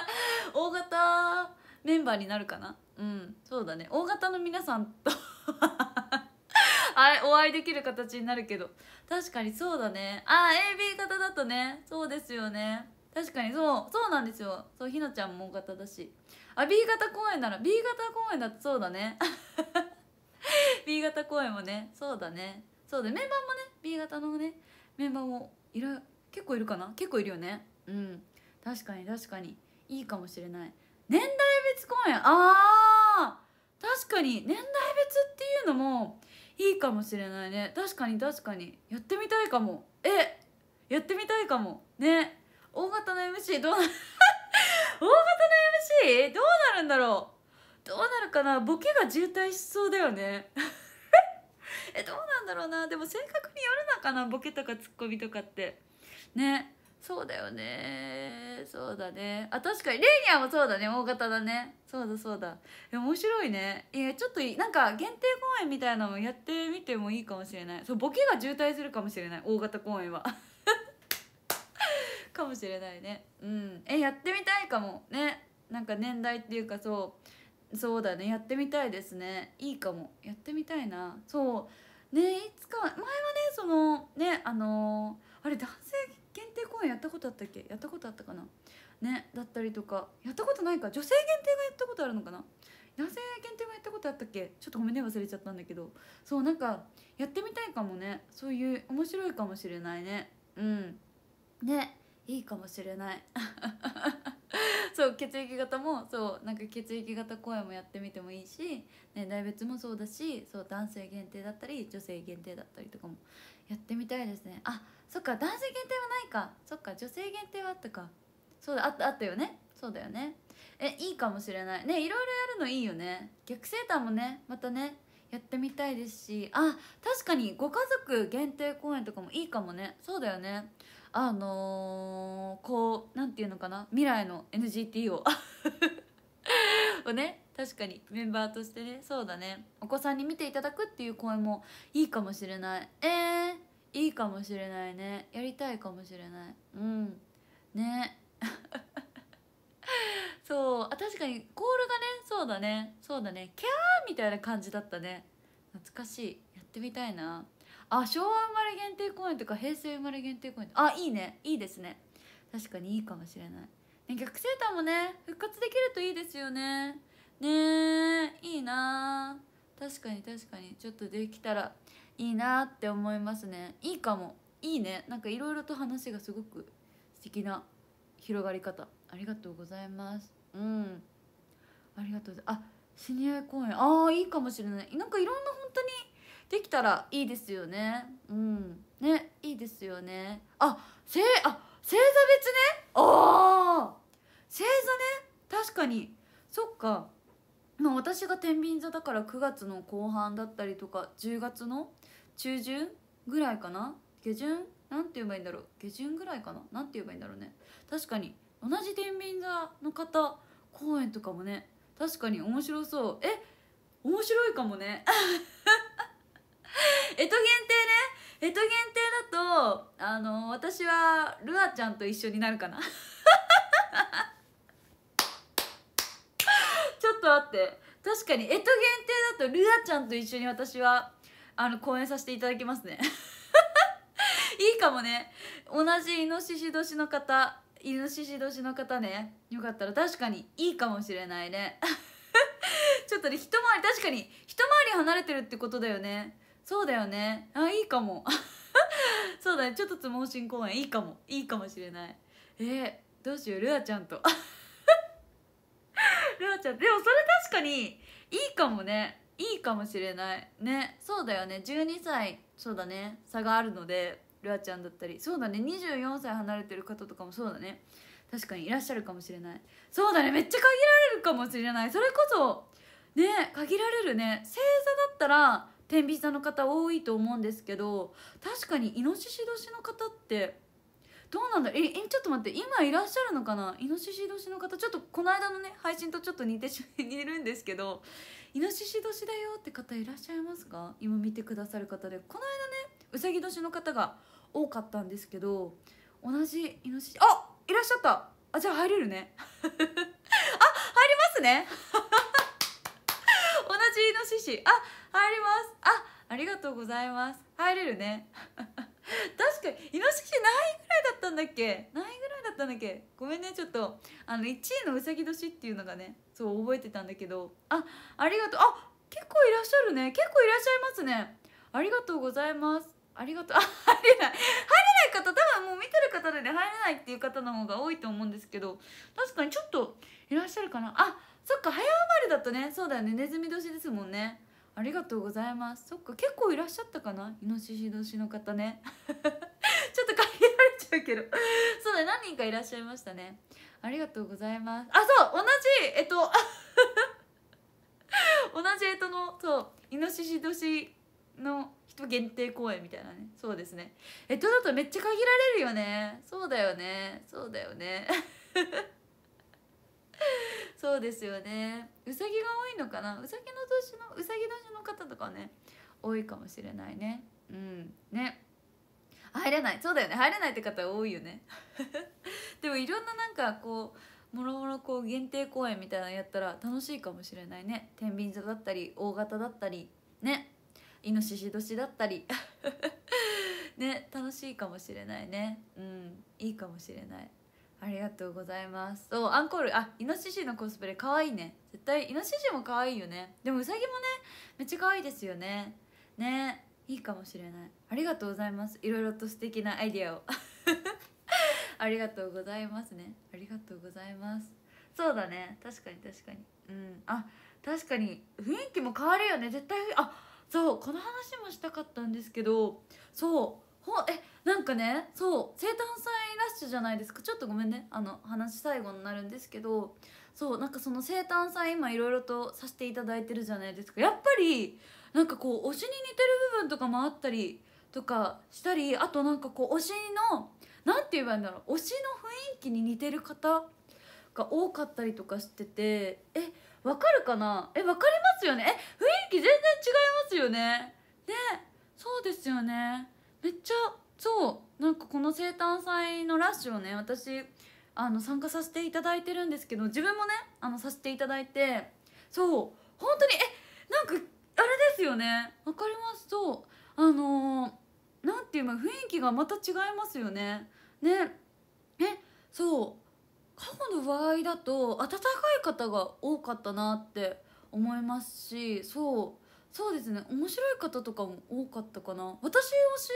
O 型メンバーになるかなうんそうだね O 型の皆さんとあお会いできる形になるけど確かにそうだねああ AB 型だとねそうですよね確かにそうそうなんですよそうひなちゃんも大型だしあ B 型公演なら B 型公演だとそうだね B [LAUGHS] 型公演もねそうだねそうでメンバーもね B 型のねメンバーもいる結構いるかな結構いるよねうん確かに確かにいいかもしれない年代別公演あー確かに年代別っていうのもいいかもしれないね確かに確かにやってみたいかもえやってみたいかもね大型の MC どうな [LAUGHS] 大型の MC どうなるんだろうどうなるかなボケが渋滞しそうだよね [LAUGHS] えどうなんだろうなでも性格によるのかなボケとかツッコミとかってねそうだよねそうだねあ確かにレイニアもそうだね大型だねそうだそうだ面白いねいやちょっとなんか限定公演みたいなのもやってみてもいいかもしれないそうボケが渋滞するかもしれない大型公演は [LAUGHS] かもしれないねうんえやってみたいかもねなんか年代っていうかそうそうだねやってみたいですねいいかもやってみたいなそうねいつか前はねそのねあのー、あれ男性限定公演やったことあったっけやったことあったかなねだったりとかやったことないか女性限定がやったことあるのかな男性限定もやったことあったっけちょっとごめんね忘れちゃったんだけどそうなんかやってみたいかもねそういう面白いかもしれないねうんねいいかもしれない [LAUGHS] そう血液型もそうなんか血液型公演もやってみてもいいし、ね、大別もそうだしそう男性限定だったり女性限定だったりとかもやってみたいですねあそっか男性限定はないかそっか女性限定はあったかそうだあったあったよねそうだよねえいいかもしれないねいろいろやるのいいよね逆セーターもねまたねやってみたいですしあ確かにご家族限定公演とかもいいかもねそうだよねあのー、こう何て言うのかな未来の NGT を [LAUGHS] をね確かにメンバーとしてねそうだねお子さんに見ていただくっていう声もいいかもしれないえー、いいかもしれないねやりたいかもしれないうんね [LAUGHS] そうあ確かにコールがねそうだねそうだねキャーみたいな感じだったね懐かしいやってみたいなあ昭和生まれ限定公演とか平成生まれ限定公演あいいねいいですね確かにいいかもしれない、ね、逆生誕もね復活できるといいですよねねいいな確かに確かにちょっとできたらいいなって思いますねいいかもいいねなんかいろいろと話がすごく素敵な広がり方ありがとうございますうんありがとうあシニア公演ああいいかもしれないなんかいろんな本当にできたらいいですよねうんねいいですよねあせあ星座別ねああ星座ね確かにそっかまあ、私が天秤座だから9月の後半だったりとか10月の中旬ぐらいかな下旬なんて言えばいいんだろう下旬ぐらいかななんて言えばいいんだろうね確かに同じ天秤座の方公演とかもね確かに面白そうえ面白いかもねえと [LAUGHS] 限定ねえと限定だとあの私はルアちゃんと一緒になるかなと待って確かにえと限定だとルアちゃんと一緒に私はあの公演させていただきますね [LAUGHS] いいかもね同じイノシシ年の方イノシシ年の方ねよかったら確かにいいかもしれないね [LAUGHS] ちょっとね一回り確かに一回り離れてるってことだよねそうだよねあいいかも [LAUGHS] そうだねちょっとつ盲信公演いいかもいいかもしれないえー、どうしようルアちゃんとりょちゃんでもそれ確かにいいかもねいいかもしれないねそうだよね12歳そうだね差があるのでルアちゃんだったりそうだね24歳離れてる方とかもそうだね確かにいらっしゃるかもしれないそうだねめっちゃ限られるかもしれないそれこそね限られるね星座だったら天秤座の方多いと思うんですけど確かにイノシシ年の方ってどうなんだええちょっと待って今いらっしゃるのかなイノシシ年の方ちょっとこの間のね配信とちょっと似てし似るんですけどイノシシ年だよって方いらっしゃいますか今見てくださる方でこの間ねうさぎ年の方が多かったんですけど同じイノシシあいらっしゃったあじゃあ入れるね [LAUGHS] あ入りますね [LAUGHS] 同じイノシシあ入りますあありがとうございます入れるね確かにイノシシ何位ぐらいだったんだっけ何位ぐらいだったんだっけごめんねちょっとあの1位のうさぎ年っていうのがねそう覚えてたんだけどあありがとうあ結構いらっしゃるね結構いらっしゃいますねありがとうございますありがとうあ入れない入れない方多分もう見てる方でね入れないっていう方の方が多いと思うんですけど確かにちょっといらっしゃるかなあそっか早生まれだとねそうだよねネズミ年ですもんねありがとうございますそっか結構いらっしゃったかなイノシシ年の方ね [LAUGHS] ちょっと限られちゃうけどそうだ何人かいらっしゃいましたねありがとうございますあそう同じえっと [LAUGHS] 同じえっとのそうイノシシ年の人限定公演みたいなねそうですねえっとだとめっちゃ限られるよねそうだよねそうだよね [LAUGHS] [LAUGHS] そうですよねうさぎが多いのかなうさぎの年のうさぎ年の方とかね多いかもしれないねうんね入れないそうだよね入れないって方多いよね [LAUGHS] でもいろんななんかこうもろもろこう限定公演みたいなのやったら楽しいかもしれないね天秤座だったり大型だったりねイノシシ年だったり [LAUGHS] ね楽しいかもしれないねうんいいかもしれないありがとうございますそうアンコールあイノシシのコスプレ可愛いね絶対イノシシも可愛いよねでもウサギもねめっちゃ可愛いいですよねねいいかもしれないありがとうございますいろいろと素敵なアイディアを [LAUGHS] ありがとうございますねありがとうございますそうだね確かに確かにうんあ確かに雰囲気も変わるよね絶対あそうこの話もしたかったんですけどそうほえなんかねそう生誕祭ラッシュじゃないですかちょっとごめんねあの話最後になるんですけどそうなんかその生誕祭今いろいろとさせていただいてるじゃないですかやっぱりなんかこう推しに似てる部分とかもあったりとかしたりあとなんかこう推しの何て言えばいいんだろう推しの雰囲気に似てる方が多かったりとかしててえわかるかなえわかりますよねえ雰囲気全然違いますよねねそうですよねめっちゃそうなんかこの生誕祭のラッシュをね私あの参加させていただいてるんですけど自分もねあのさせていただいてそう本当にえなんかあれですよねわかりますそうあのー、なんていうの雰囲気がまた違いますよねねえそう過去の場合だと温かい方が多かったなって思いますしそうそうですね面白い方とかも多かったかな私推し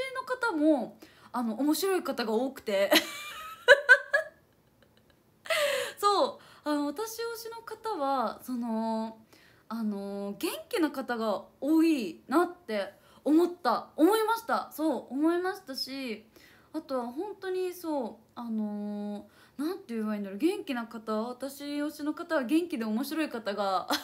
の方もあの面白い方が多くて [LAUGHS] そうあの私推しの方はそのあの元気な方が多いなって思った思いましたそう思いましたしあとは本当にそうあの何、て言えばいいんだろう元気な方私推しの方は元気で面白い方が [LAUGHS]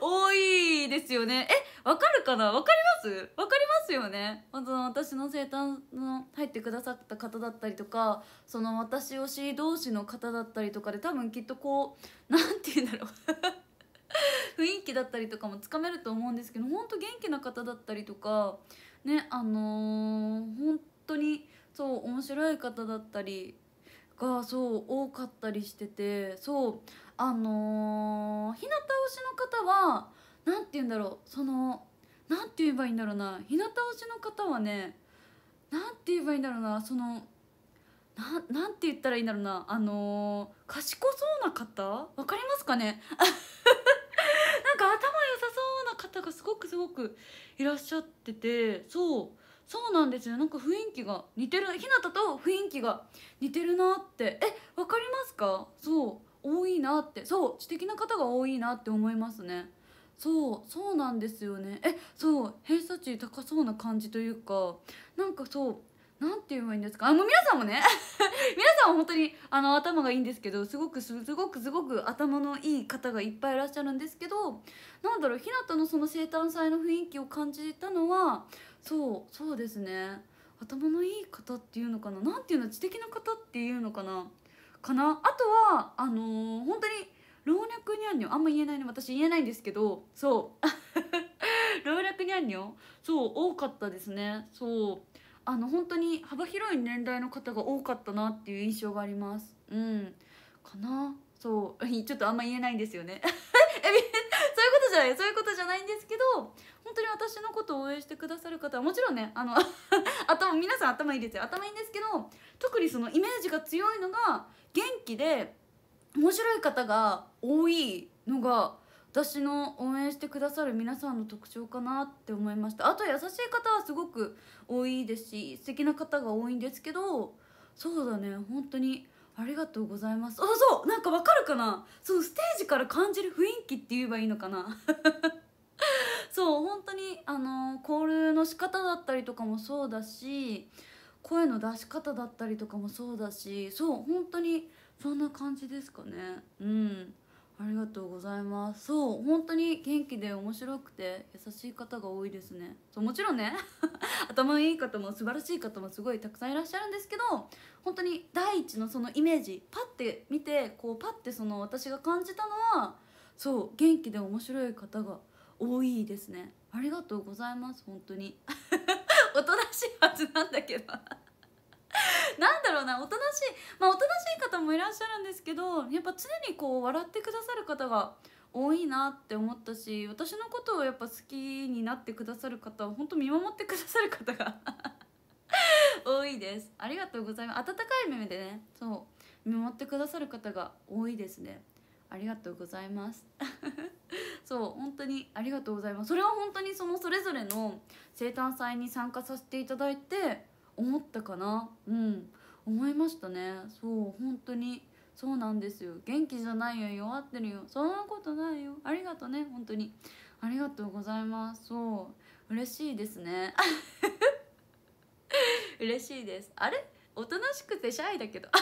多いですよねえわかるかなわかりますわかりますよねの私の生誕の入ってくださった方だったりとかその私推し同士の方だったりとかで多分きっとこう何 [LAUGHS] て言うんだろう [LAUGHS] 雰囲気だったりとかもつかめると思うんですけど本当元気な方だったりとかねあのー、本当にそう面白い方だったりがそう多かったりしててそうあのー、日向推しの方は何て言うんだろうその何て言えばいいんだろうな日向推しの方はね何て言えばいいんだろうなそのななんて言ったらいいんだろうなあのー、賢そうな方わかりますかね [LAUGHS] なんか頭良さそうな方がすごくすごくいらっしゃっててそうそうなんですよなんか雰囲気が似てるひなたと雰囲気が似てるなってえわかりますかそう多いなってそう知的な方が多いなって思いますねそうそうなんですよねえそう偏差値高そうな感じというかなんかそうなんて言えばいいんですかあもう皆さんもね [LAUGHS] 皆さんは本当にあの頭がいいんですけどすごくすごくすごく頭のいい方がいっぱいいらっしゃるんですけどなんだろう日向のその生誕祭の雰囲気を感じたのはそうそうですね頭のいい方っていうのかななんていうの知的な方っていうのかなかなあとはあのー、本当に老若にゃんにょあんま言えないの私言えないんですけどそう [LAUGHS] 老若にゃんにょそう多かったですねそうあの本当に幅広い年代の方が多かったなっていう印象がありますうんかなそう [LAUGHS] ちょっとあんま言えないんですよね [LAUGHS] そういうことじゃないそういうことじゃないんですけど本当に私のことを応援してくださる方はもちろんねあの頭皆さん頭いいですよ頭いいんですけど特にそのイメージが強いのが元気で面白い方が多いのが私の応援してくださる皆さんの特徴かなって思いましたあと優しい方はすごく多いですし素敵な方が多いんですけどそうだね本当にありがとうございますあそうなんかわかるかなそうステージから感じる雰囲気って言えばいいのかな [LAUGHS] そう本当にあのコールの仕方だったりとかもそうだし声の出し方だったりとかもそうだしそう本当にそんな感じですかねうんありがとうございますそう本当に元気で面白くて優しい方が多いですねそうもちろんね [LAUGHS] 頭いい方も素晴らしい方もすごいたくさんいらっしゃるんですけど本当に第一のそのイメージパッて見てこうパッてその私が感じたのはそう元気で面白い方が多いですねありがとうございます本当におとなしいはずなんだけど [LAUGHS] なんだろうなおとなしいまあおとなしい方もいらっしゃるんですけどやっぱ常にこう笑ってくださる方が多いなって思ったし私のことをやっぱ好きになってくださる方本当見守ってくださる方が [LAUGHS] 多いですありがとうございます温かい目でねそう見守ってくださる方が多いですねありがとうございますそう本当にありがとうございますそれは本当にそのそれぞれの生誕祭に参加させていただいて思ったかなうん思いましたねそう本当にそうなんですよ元気じゃないよ弱ってるよそんなことないよありがとうね本当にありがとうございますそう嬉しいですね [LAUGHS] 嬉しいですあれおとなしくてシャイだけど [LAUGHS]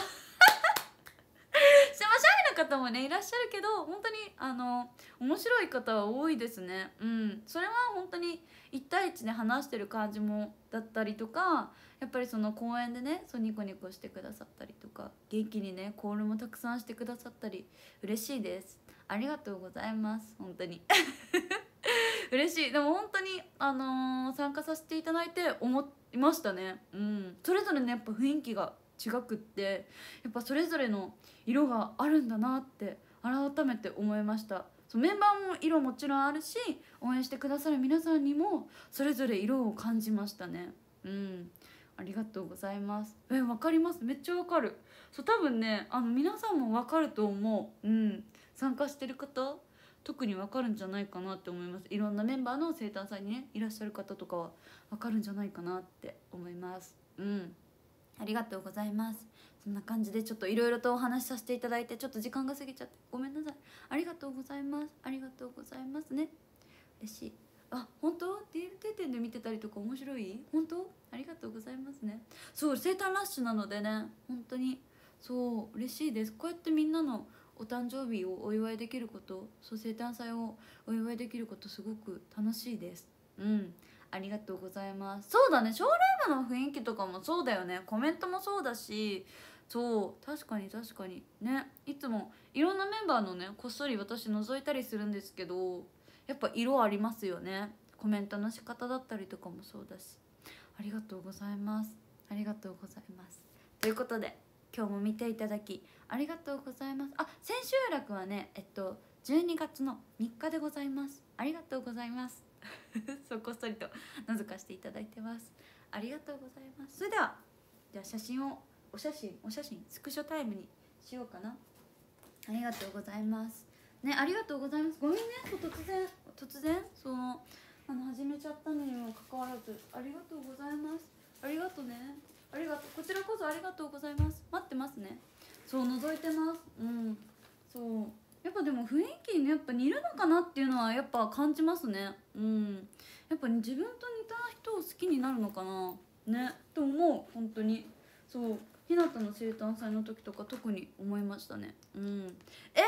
い方もねいらっしゃるけど本当にあの面白い方は多いですねうんそれは本当に1対1で話してる感じもだったりとかやっぱりその公園でねそうニコニコしてくださったりとか元気にねコールもたくさんしてくださったり嬉しいですありがとうございます本当に [LAUGHS] 嬉しいでも本当にあのー、参加させていただいて思いましたねうんそれぞれねやっぱ雰囲気が違くってやっぱそれぞれの色があるんだなって改めて思いましたそうメンバーも色もちろんあるし応援してくださる皆さんにもそれぞれ色を感じましたねうんありがとうございますえわかりますめっちゃわかるそう多分ねあの皆さんもわかると思ううん参加してる方特にわかるんじゃないかなって思いますいろんなメンバーの生誕祭にねいらっしゃる方とかはわかるんじゃないかなって思いますうんありがとうございますそんな感じでちょっといろいろとお話しさせていただいてちょっと時間が過ぎちゃってごめんなさいありがとうございますありがとうございますね嬉しいあ本当定点で見てたりとか面白い本当ありがとうございますねそう生誕ラッシュなのでね本当にそう嬉しいですこうやってみんなのお誕生日をお祝いできることそう生誕祭をお祝いできることすごく楽しいですうんありがとうございますそうだねショールームの雰囲気とかもそうだよねコメントもそうだしそう確かに確かにねいつもいろんなメンバーのねこっそり私覗いたりするんですけどやっぱ色ありますよねコメントの仕方だったりとかもそうだしありがとうございますありがとうございますということで今日も見ていただきありがとうございますあ千秋楽はねえっと12月の3日でございますありがとうございます [LAUGHS] そうこっそりと覗かせていただいてますありがとうございますそれではじゃあ写真をお写真お写真スクショタイムにしようかなありがとうございますねありがとうございますごめんね突然突然そのあの始めちゃったのにもかかわらずありがとうございますありがとねありがとうこちらこそありがとうございます待ってますねそう覗いてますうんそうやっぱでも雰囲気にやっぱ似るのかなっていうのはやっぱ感じますねうんやっぱ自分と似た人を好きになるのかなねと思う本当にそうひなたの生誕祭の時とか特に思いましたねうんえ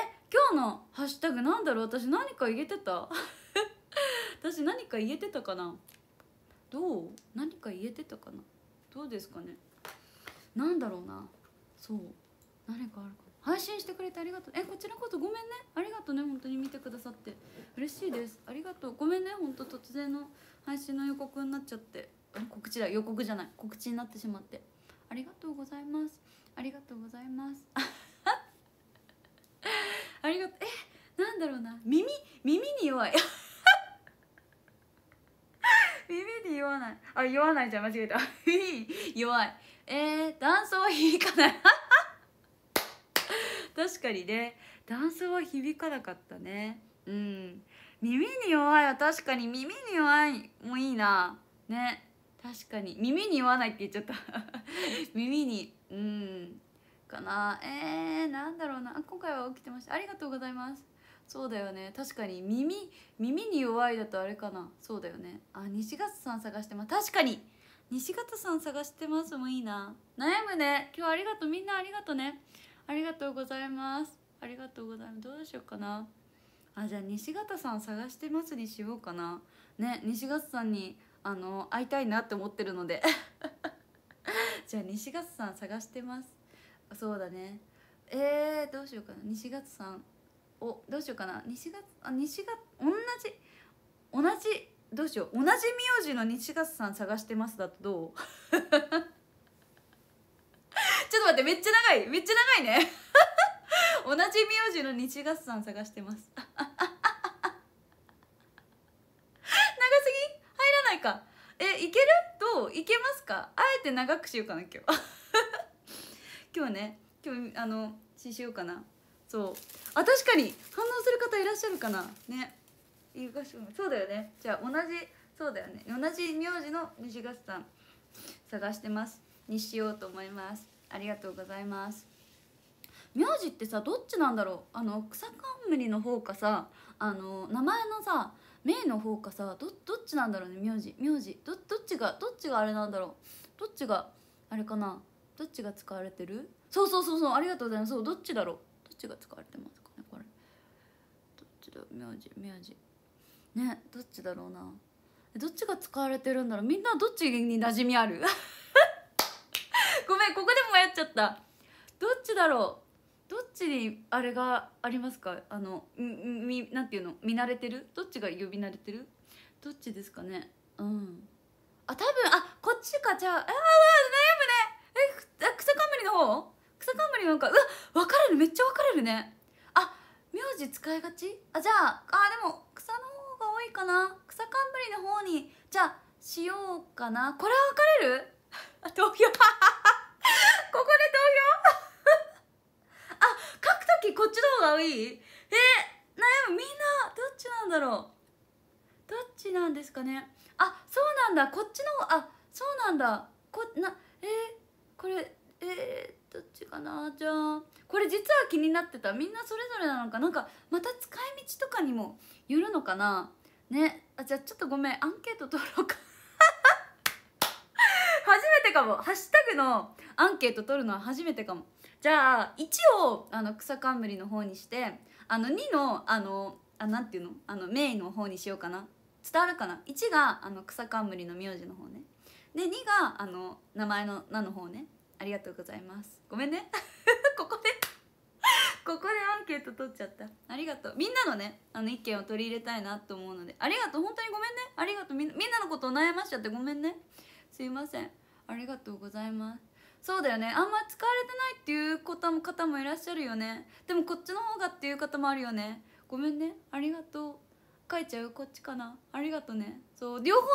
今日のハッシュタグなんだろう私何か言えてた [LAUGHS] 私何か言えてたかなどう何か言えてたかなどうですかねなんだろうなそう誰かあるか配信してくれてありがとうえこちらこそごめんねありがとうね本当に見てくださって嬉しいですありがとうごめんね本当突然の配信の予告になっちゃって告知だ予告じゃない告知になってしまってありがとうございますありがとうございます [LAUGHS] ありがとうえなんだろうな耳耳に弱い [LAUGHS] 耳に弱ないあ言わないじゃん間違えた [LAUGHS] 弱いえー、断層いいかな確かにね男性は響かなかったねうん耳に弱いは確かに耳に弱いもいいなね確かに耳に言わないって言っちゃった [LAUGHS] 耳にうんかなえー、なんだろうな今回は起きてましたありがとうございますそうだよね確かに耳耳に弱いだとあれかなそうだよねあ西勝さん探してます確かに西方さん探してますもいいな悩むね今日ありがとうみんなありがとうねありがとうございますありがとうございますどうしようかなあじゃあ西方さん探してますにしようかなね西方さんにあの会いたいなって思ってるので [LAUGHS] じゃあ西方さん探してますそうだねえー、どうしようかな西方さんおどうしようかな西方、あ西月同じ同じどうしよう同じ名字の西月さん探してますだとどうってめっちゃ長いめっちゃ長いね同じ名字の日月さん探してます長すぎ入らないかえいけるどういけますかあえて長くしようかな今日今日ね今日あのししようかなそうあ確かに反応する方いらっしゃるかなねそうだよねじゃあ同じそうだよね同じ名字の西月さん探してます [LAUGHS] [LAUGHS] にしようと思いますありがとうございます名字ってさどっちなんだろうあの草冠の方かさあの名前のさ名の方かさどっちなんだろうね名字名字どっちがどっちがあれなんだろうどっちがあれかなどっちが使われてるそうそうそうそうありがとうございますそうどっちだろうどっちが使われてますかねこれどっちだ名字名字ねどっちだろうなどっちが使われてるんだろうみんなどっちに馴染みある [LAUGHS] ごめんここでちゃったどっちだろうどっちにあれがありますかあのみなんていうの見慣れてるどっちが呼び慣れてるどっちですかねうんあ多分あこっちかじゃああー悩むねえあ草冠の方草冠なんかうわ分かれるめっちゃ分かれるねあ名字使いがちあじゃああでも草の方が多いかな草冠の方にじゃあしようかなこれは分かれる投票 [LAUGHS] ここで投票あ書くときこっちの方がいいえー、悩むみんなどっちなんだろうどっちなんですかねあそうなんだこっちのあそうなんだこなえー、これえー、どっちかなじゃあこれ実は気になってたみんなそれぞれなのかなんかまた使い道とかにもよるのかなねあじゃあちょっとごめんアンケート取ろうかかもハッシュタグのアンケート取るのは初めてかもじゃあ1をあの草冠の方にしてあの2のあのあなんていうのあのメイの方にしようかな伝わるかな1があの草冠の名字の方ねで2があの名前の名の方ねありがとうございますごめんね [LAUGHS] ここでここでアンケート取っちゃったありがとうみんなのねあの意見を取り入れたいなと思うのでありがとう本当にごめんねありがとうみんなのことを悩ましちゃってごめんねすいませんありがとうございますそうだよねあんま使われてないっていう方も方もいらっしゃるよねでもこっちの方がっていう方もあるよねごめんねありがとう書いちゃうこっちかなありがとねそう両方ね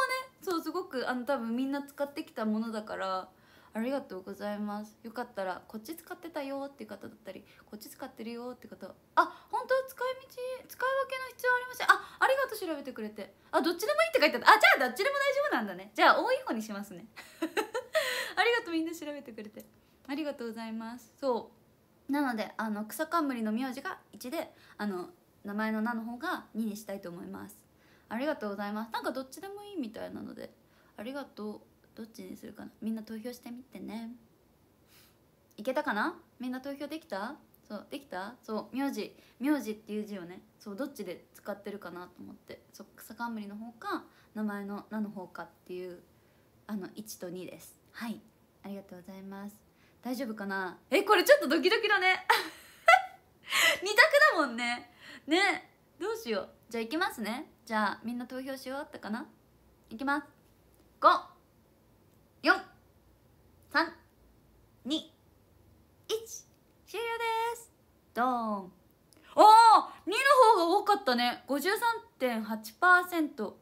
そうすごくあの多分みんな使ってきたものだからありがとうございますよかったらこっち使ってたよっていう方だったりこっち使ってるよって方あ本当は使い道使い分けの必要ありませんあありがとう調べてくれてあどっちでもいいって書いてあったあじゃあどっちでも大丈夫なんだねじゃあ多い方にしますね [LAUGHS] ありがとうみんな調べてくれてありがとうございますそうなのであの草冠の名字が1であの名前の名の方が2にしたいと思いますありがとうございますなんかどっちでもいいみたいなのでありがとうどっちにするかなみんな投票してみてねいけたかなみんな投票できたそうできたそう名字名字っていう字をねそうどっちで使ってるかなと思ってそう草冠の方か名前の「名」の方かっていうあの1と2ですはいありがとうございます大丈夫かなえこれちょっとドキドキだね2 [LAUGHS] 択だもんねねどうしようじゃあいきますねじゃあみんな投票し終わったかないきます5 4 3 2終了ですドーンおー2の方が多かったね53.8%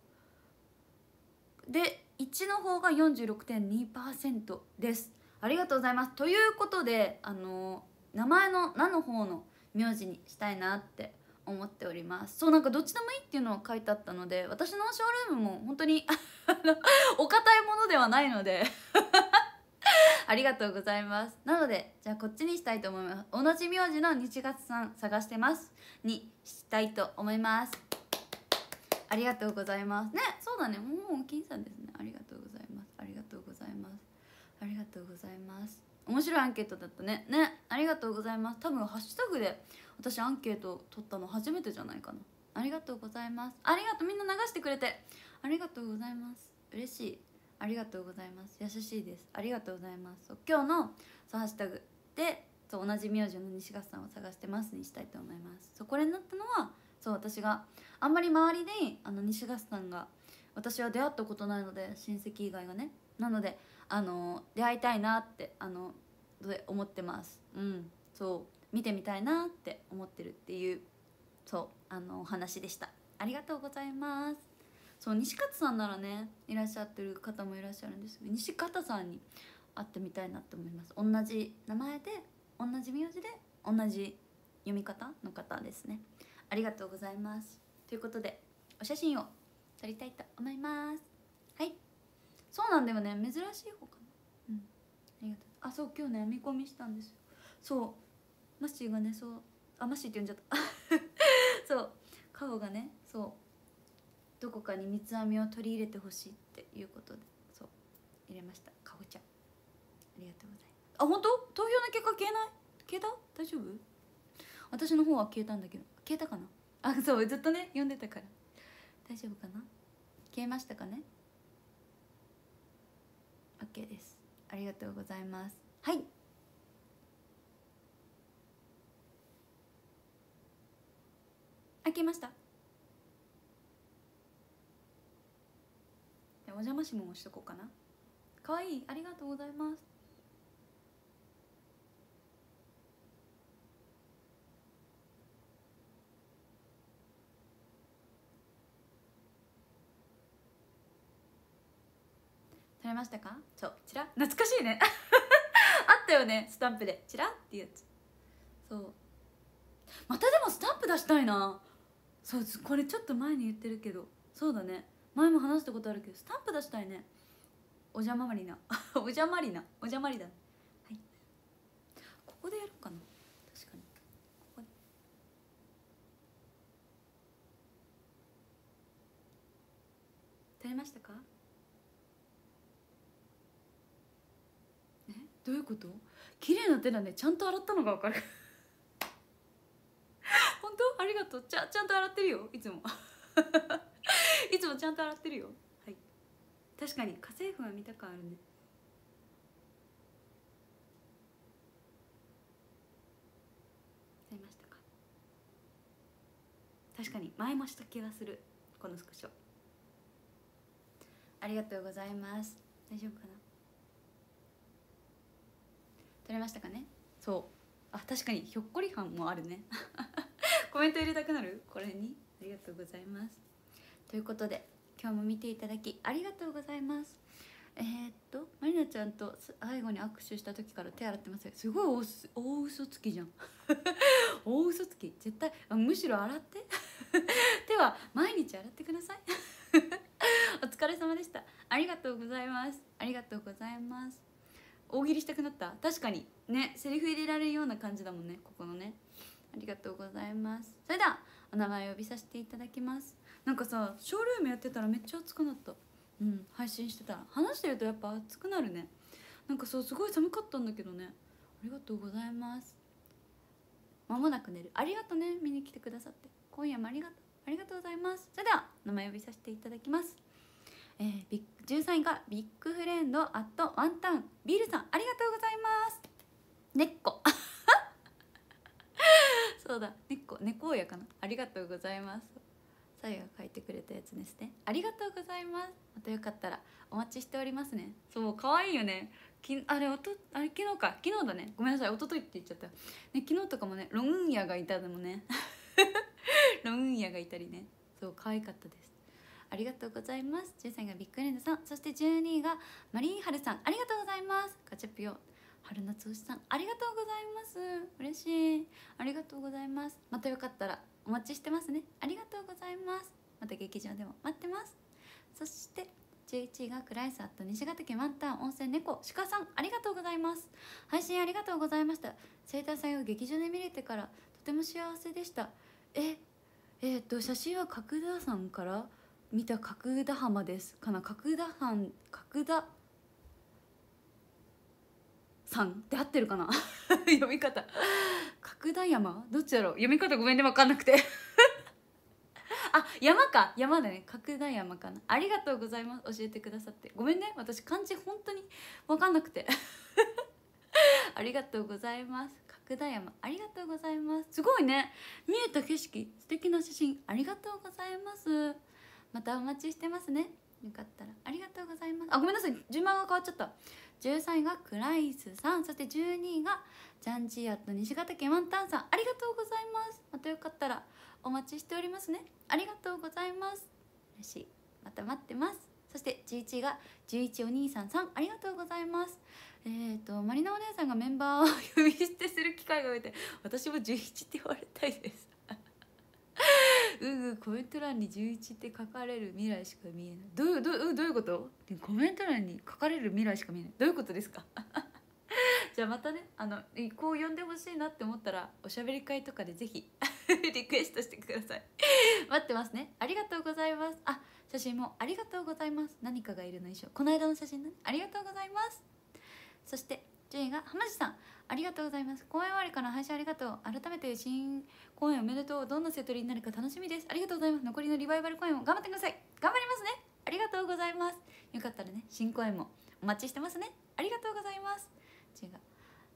で1の方が46.2%ですありがとうございますということであのー、名前の「な」の方の名字にしたいなって思っておりますそうなんかどっちでもいいっていうのは書いてあったので私のショールームも本当にお堅いものではないのでありがとうございますなのでじゃあこっちにしたいと思います同じ名字の日月さん探してますにしたいと思いますありがとうございますねそうだねもう金さんですねありがとうございますありがとうございますありがとうございます面白いアンケートだったねねありがとうございます多分ハッシュタグで私アンケート取ったの初めてじゃないかなありがとうございますありがとうみんな流してくれてありがとうございます嬉しいありがとうございます優しいですありがとうございます今日のそハッシュタグでそう同じ名字の西川さんを探してますにしたいと思いますそうこれになったのはそう私があんまり周りであの西川さんが私は出会ったことないので親戚以外がねなのであの出会いたいなってあの思ってますうんそう見てみたいなって思ってるっていうそうあのお話でしたありがとうございますそう西勝さんならねいらっしゃってる方もいらっしゃるんですけど西方さんに会ってみたいなと思います同じ名前で同じ名字で同じ読み方の方ですねありがとうございますということでお写真を撮りたいと思いますはいそうなんだよね珍しい方かなうんありがとうあそう今日ねみ込みしたんですよそうマッシーがねそうあマッシーって呼んじゃった [LAUGHS] そう顔がねそうどこかに三つ編みを取り入れてほしいっていうことでそう入れましたかぼちゃありがとうございますあ本当投票の結果消えない消えた大丈夫私の方は消えたんだけど消えたかなあそうずっとね読んでたから大丈夫かな消えましたかね OK ですありがとうございますはいあ消えましたお邪魔しもしとこうかな可愛いいありがとうございます撮れましたかそうチラ懐かしいね [LAUGHS] あったよねスタンプでチラっていうやつそうまたでもスタンプ出したいなそうこれちょっと前に言ってるけどそうだね前も話したことあるけどスタンプ出したいねお邪魔ままりな [LAUGHS] お邪魔まりなお邪魔まりだはいここでやろうかな確かにここでれましたかえどういうこと綺麗な手だねちゃんと洗ったのが分かる [LAUGHS] 本当ありがとうちゃちゃんと洗ってるよいつも [LAUGHS] [LAUGHS] いつもちゃんと洗ってるよはい確かに家政婦は見た感あるねましたか確かに前もした気がするこのスクショありがとうございます大丈夫かな撮れましたかねそうあ確かにひょっこりはんもあるね [LAUGHS] コメント入れたくなるこれにありがとうございますということで今日も見ていただきありがとうございますえー、っとまりなちゃんと最後に握手した時から手洗ってますすごい大嘘つきじゃん [LAUGHS] 大嘘つき絶対むしろ洗って手 [LAUGHS] は毎日洗ってください [LAUGHS] お疲れ様でしたありがとうございますありがとうございます大喜利したくなった確かにねセリフ入れられるような感じだもんねここのねありがとうございますそれではお名前を呼びさせていただきますなんかさショールームやってたらめっちゃ暑くなったうん配信してたら話してるとやっぱ暑くなるねなんかそうすごい寒かったんだけどねありがとうございますまもなく寝るありがとね見に来てくださって今夜もありがとうありがとうございますそれでは名前呼びさせていただきますえー、ビッ13位がビッグフレンドアットワンタンビールさんありがとうございます猫、[LAUGHS] そうだ猫猫やかなありがとうございますさゆが書いてくれたやつですねありがとうございますまたよかったらお待ちしておりますねそう可愛いよねきあれおとあれ昨日か昨日だねごめんなさい一昨日って言っちゃった、ね、昨日とかもねロンウンヤがいたでもね [LAUGHS] ロンウンヤがいたりねそう可愛かったですありがとうございます13位がビッグレンドさんそして12位がマリンハルさんありがとうございますガチャピオ春夏推しさんありがとうございます嬉しいありがとうございますまたよかったらお待ちしてますねありがとうございますまた劇場でも待ってますそして11位がクライスアット西ヶ岳満タン温泉猫鹿さんありがとうございます配信ありがとうございました生誕祭を劇場で見れてからとても幸せでしたええー、っと写真は角田さんから見た角田浜ですかな角田藩角田さんで合ってるかな [LAUGHS] 読み方角田山どっちだろう読み方ごめんね分かんなくて [LAUGHS] あ山か山だね角田山かなありがとうございます教えてくださってごめんね私漢字本当に分かんなくて [LAUGHS] ありがとうございます角田山ありがとうございますすごいね見えた景色素敵な写真ありがとうございますまたお待ちしてますねよかったらありがとうございますあごめんなさい順番が変わっちゃった13位がクライスさんそして12位がジャンジーアット西ヶ岳ワンタンさんありがとうございますまたよかったらお待ちしておりますねありがとうございます嬉しいまた待ってますそして11位が11お兄さんさんありがとうございますえーと、マリりお姉さんがメンバーを [LAUGHS] 呼び捨てする機会が増えて私も11って言われたいですうぐコメント欄に11って書かれる未来しか見えないどういうどうどういうことコメント欄に書かれる未来しか見えないどういうことですか [LAUGHS] じゃあまたねあのこう呼んでほしいなって思ったらおしゃべり会とかでぜひ [LAUGHS] リクエストしてください待ってますねありがとうございますあ写真もありがとうございます何かがいるの衣装この間の写真ねありがとうございますそして順位が浜地さんありがとうございます公演終わりから配信ありがとう改めて新公演おめでとうどんなセトリになるか楽しみですありがとうございます残りのリバイバル公演も頑張ってください頑張りますねありがとうございますよかったらね新公演もお待ちしてますねありがとうございます中が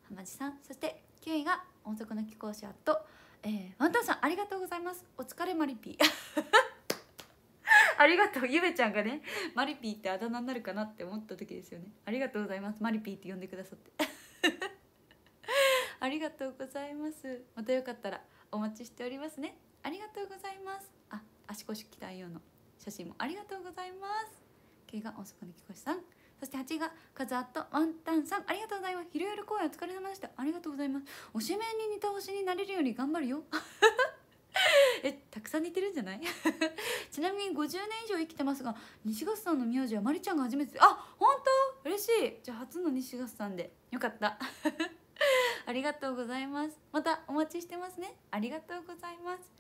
浜地さんそして9位が音速の貴公子アッえー、ワンタンさんありがとうございますお疲れマリピー [LAUGHS] ありがとうゆめちゃんがねマリピーってあだ名になるかなって思った時ですよねありがとうございますマリピーって呼んでくださってありがとうございますまたよかったらお待ちしておりますねありがとうございますあ足腰鍛え用の写真もありがとうございます経が遅くの木越さんそして8がカズアットワンタンさんありがとうございます昼夜公演お疲れ様でしたありがとうございますおしめに似た推しになれるように頑張るよ [LAUGHS] えたくさん似てるんじゃない [LAUGHS] ちなみに50年以上生きてますが西月さんの名字はまりちゃんが初めてあ本当嬉しいじゃあ初の西月さんでよかったありがとうございますまたお待ちしてますねありがとうございます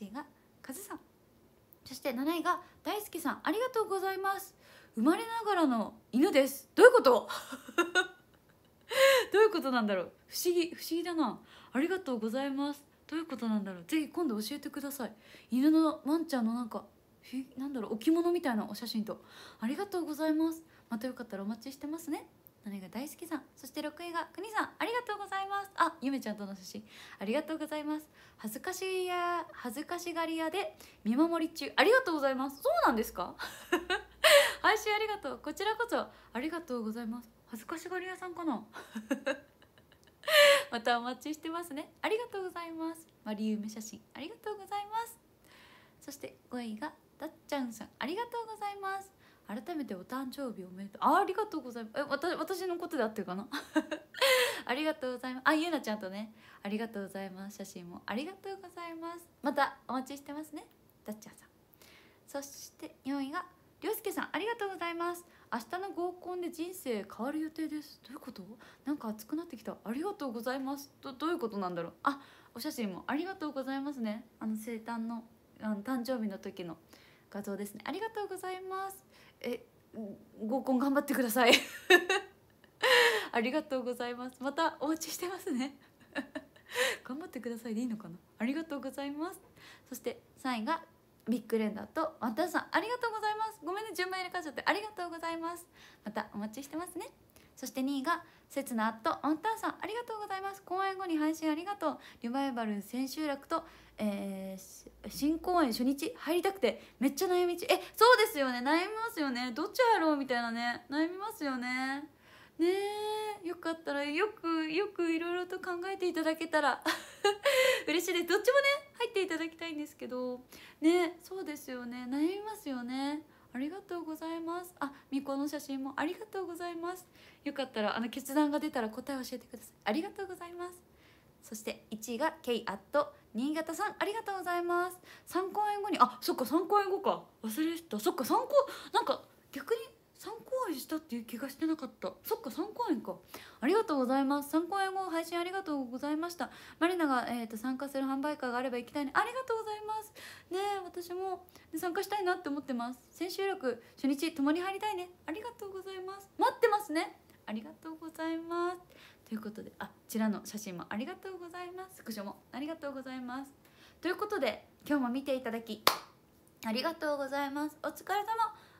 8位がカズさんそして7位が大好きさんありがとうございます生まれながらの犬ですどういうこと [LAUGHS] どういうことなんだろう不思議不思議だなありがとうございますどういうことなんだろうぜひ今度教えてください犬のワンちゃんのなんかなんだろう置物みたいなお写真とありがとうございますまたよかったらお待ちしてますね7位が大好きさんそして6位がくにさんありがとうございますあゆめちゃんとの写真ありがとうございます恥ずかしいや恥ずかしがり屋で見守り中ありがとうございますそうなんですか [LAUGHS] 配信ありがとうこちらこそありがとうございます恥ずかしがり屋さんかな [LAUGHS] またお待ちしてますねありがとうございますマリウム写真ありがとうございますそして5位がたっちゃんさんありがとうございます改めてお誕生日おめでとうあありがとうございますえ私私のことであってるかな [LAUGHS] ありがとうございますあゆなちゃんとねありがとうございます写真もありがとうございますまたお待ちしてますねだっちゃんさんそして4位がりょうすけさんありがとうございます明日の合コンで人生変わる予定ですどういうことなんか熱くなってきたありがとうございますどどういうことなんだろうあお写真もありがとうございますねあの生誕のあの誕生日の時の画像ですねありがとうございますえ合コン頑張ってください [LAUGHS] ありがとうございますまたお待ちしてますね [LAUGHS] 頑張ってくださいでいいのかなありがとうございますそして3位がビッグレンダーとワンタンさんありがとうございますごめんね順番入れ替えちゃってありがとうございますまたお待ちしてますねそして2位がせつなとオんたんさんありがとうございます公演後に配信ありがとうリバイバル千秋楽と、えー、新公演初日入りたくてめっちゃ悩み中えそうですよね悩みますよねどっち入ろうみたいなね悩みますよねねえよかったらよくよくいろいろと考えていただけたら [LAUGHS] 嬉しいですどっちもね入っていただきたいんですけどねそうですよね悩みますよねありがとうございますあ巫女の写真もありがとうございますよかったらあの決断が出たら答え教えてくださいありがとうございますそして1位が K アット新潟さんありがとうございます3公演後にあそっか3公演後か忘れてたそっか3公なんか逆に3公演したっていう気がしてなかったそっか3公演かありがとうございます3公演後配信ありがとうございましたまりなが、えーと、参加する販売会があれば行きたいねありがとうございますね私も、参加したいなって思ってます千秋楽初日泊まり入りたいねありがとうございます待ってますねありがとうございますということであちらの写真もありがとうございますスクショもありがとうございますということで今日も見ていただきありがとうございますお疲れ様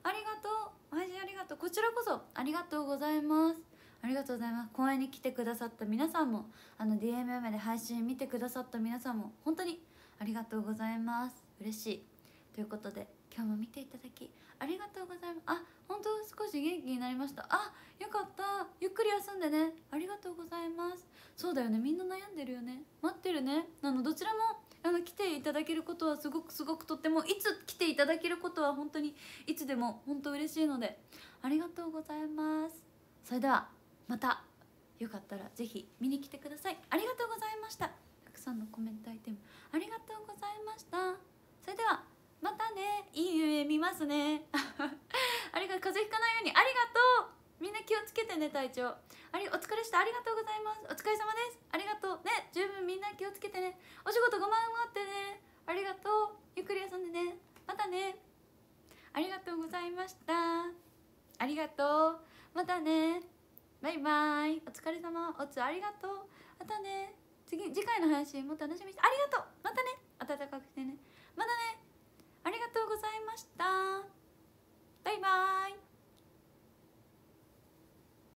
ありがとうがとうこちらこそありがとうございますありがとうございます公演に来てくださった皆さんもあの DMM で配信見てくださった皆さんも本当にありがとうございます嬉しいということで今日も見ていただきありがとうございますあ本当少し元気になりましたあよかったゆっくり休んでねありがとうございますそうだよねみんな悩んでるよね待ってるねあのどちらもあの来ていただけることはすごくすごくとってもいつ来ていただけることは本当にいつでも本当嬉しいのでありがとうございますそれではまたよかったらぜひ見に来てくださいありがとうございましたたくさんのコメントアイテムありがとうございましたそれではまたねいい夢見ますね [LAUGHS] ありが風邪ひかないようにありがとうみんな気をつけてね体調ありお疲れしたありがとうございますお疲れ様ですありがとうね十分みんな気をつけてねお仕事ごまんまってねありがとうゆっくり遊んでねまたねありがとうございましたありがとうまたねバイバイお疲れ様おつありがとうまたね次次回の配信も楽しみにしてありがとうまたね暖かくてねまたねありがとうございましたバイバイ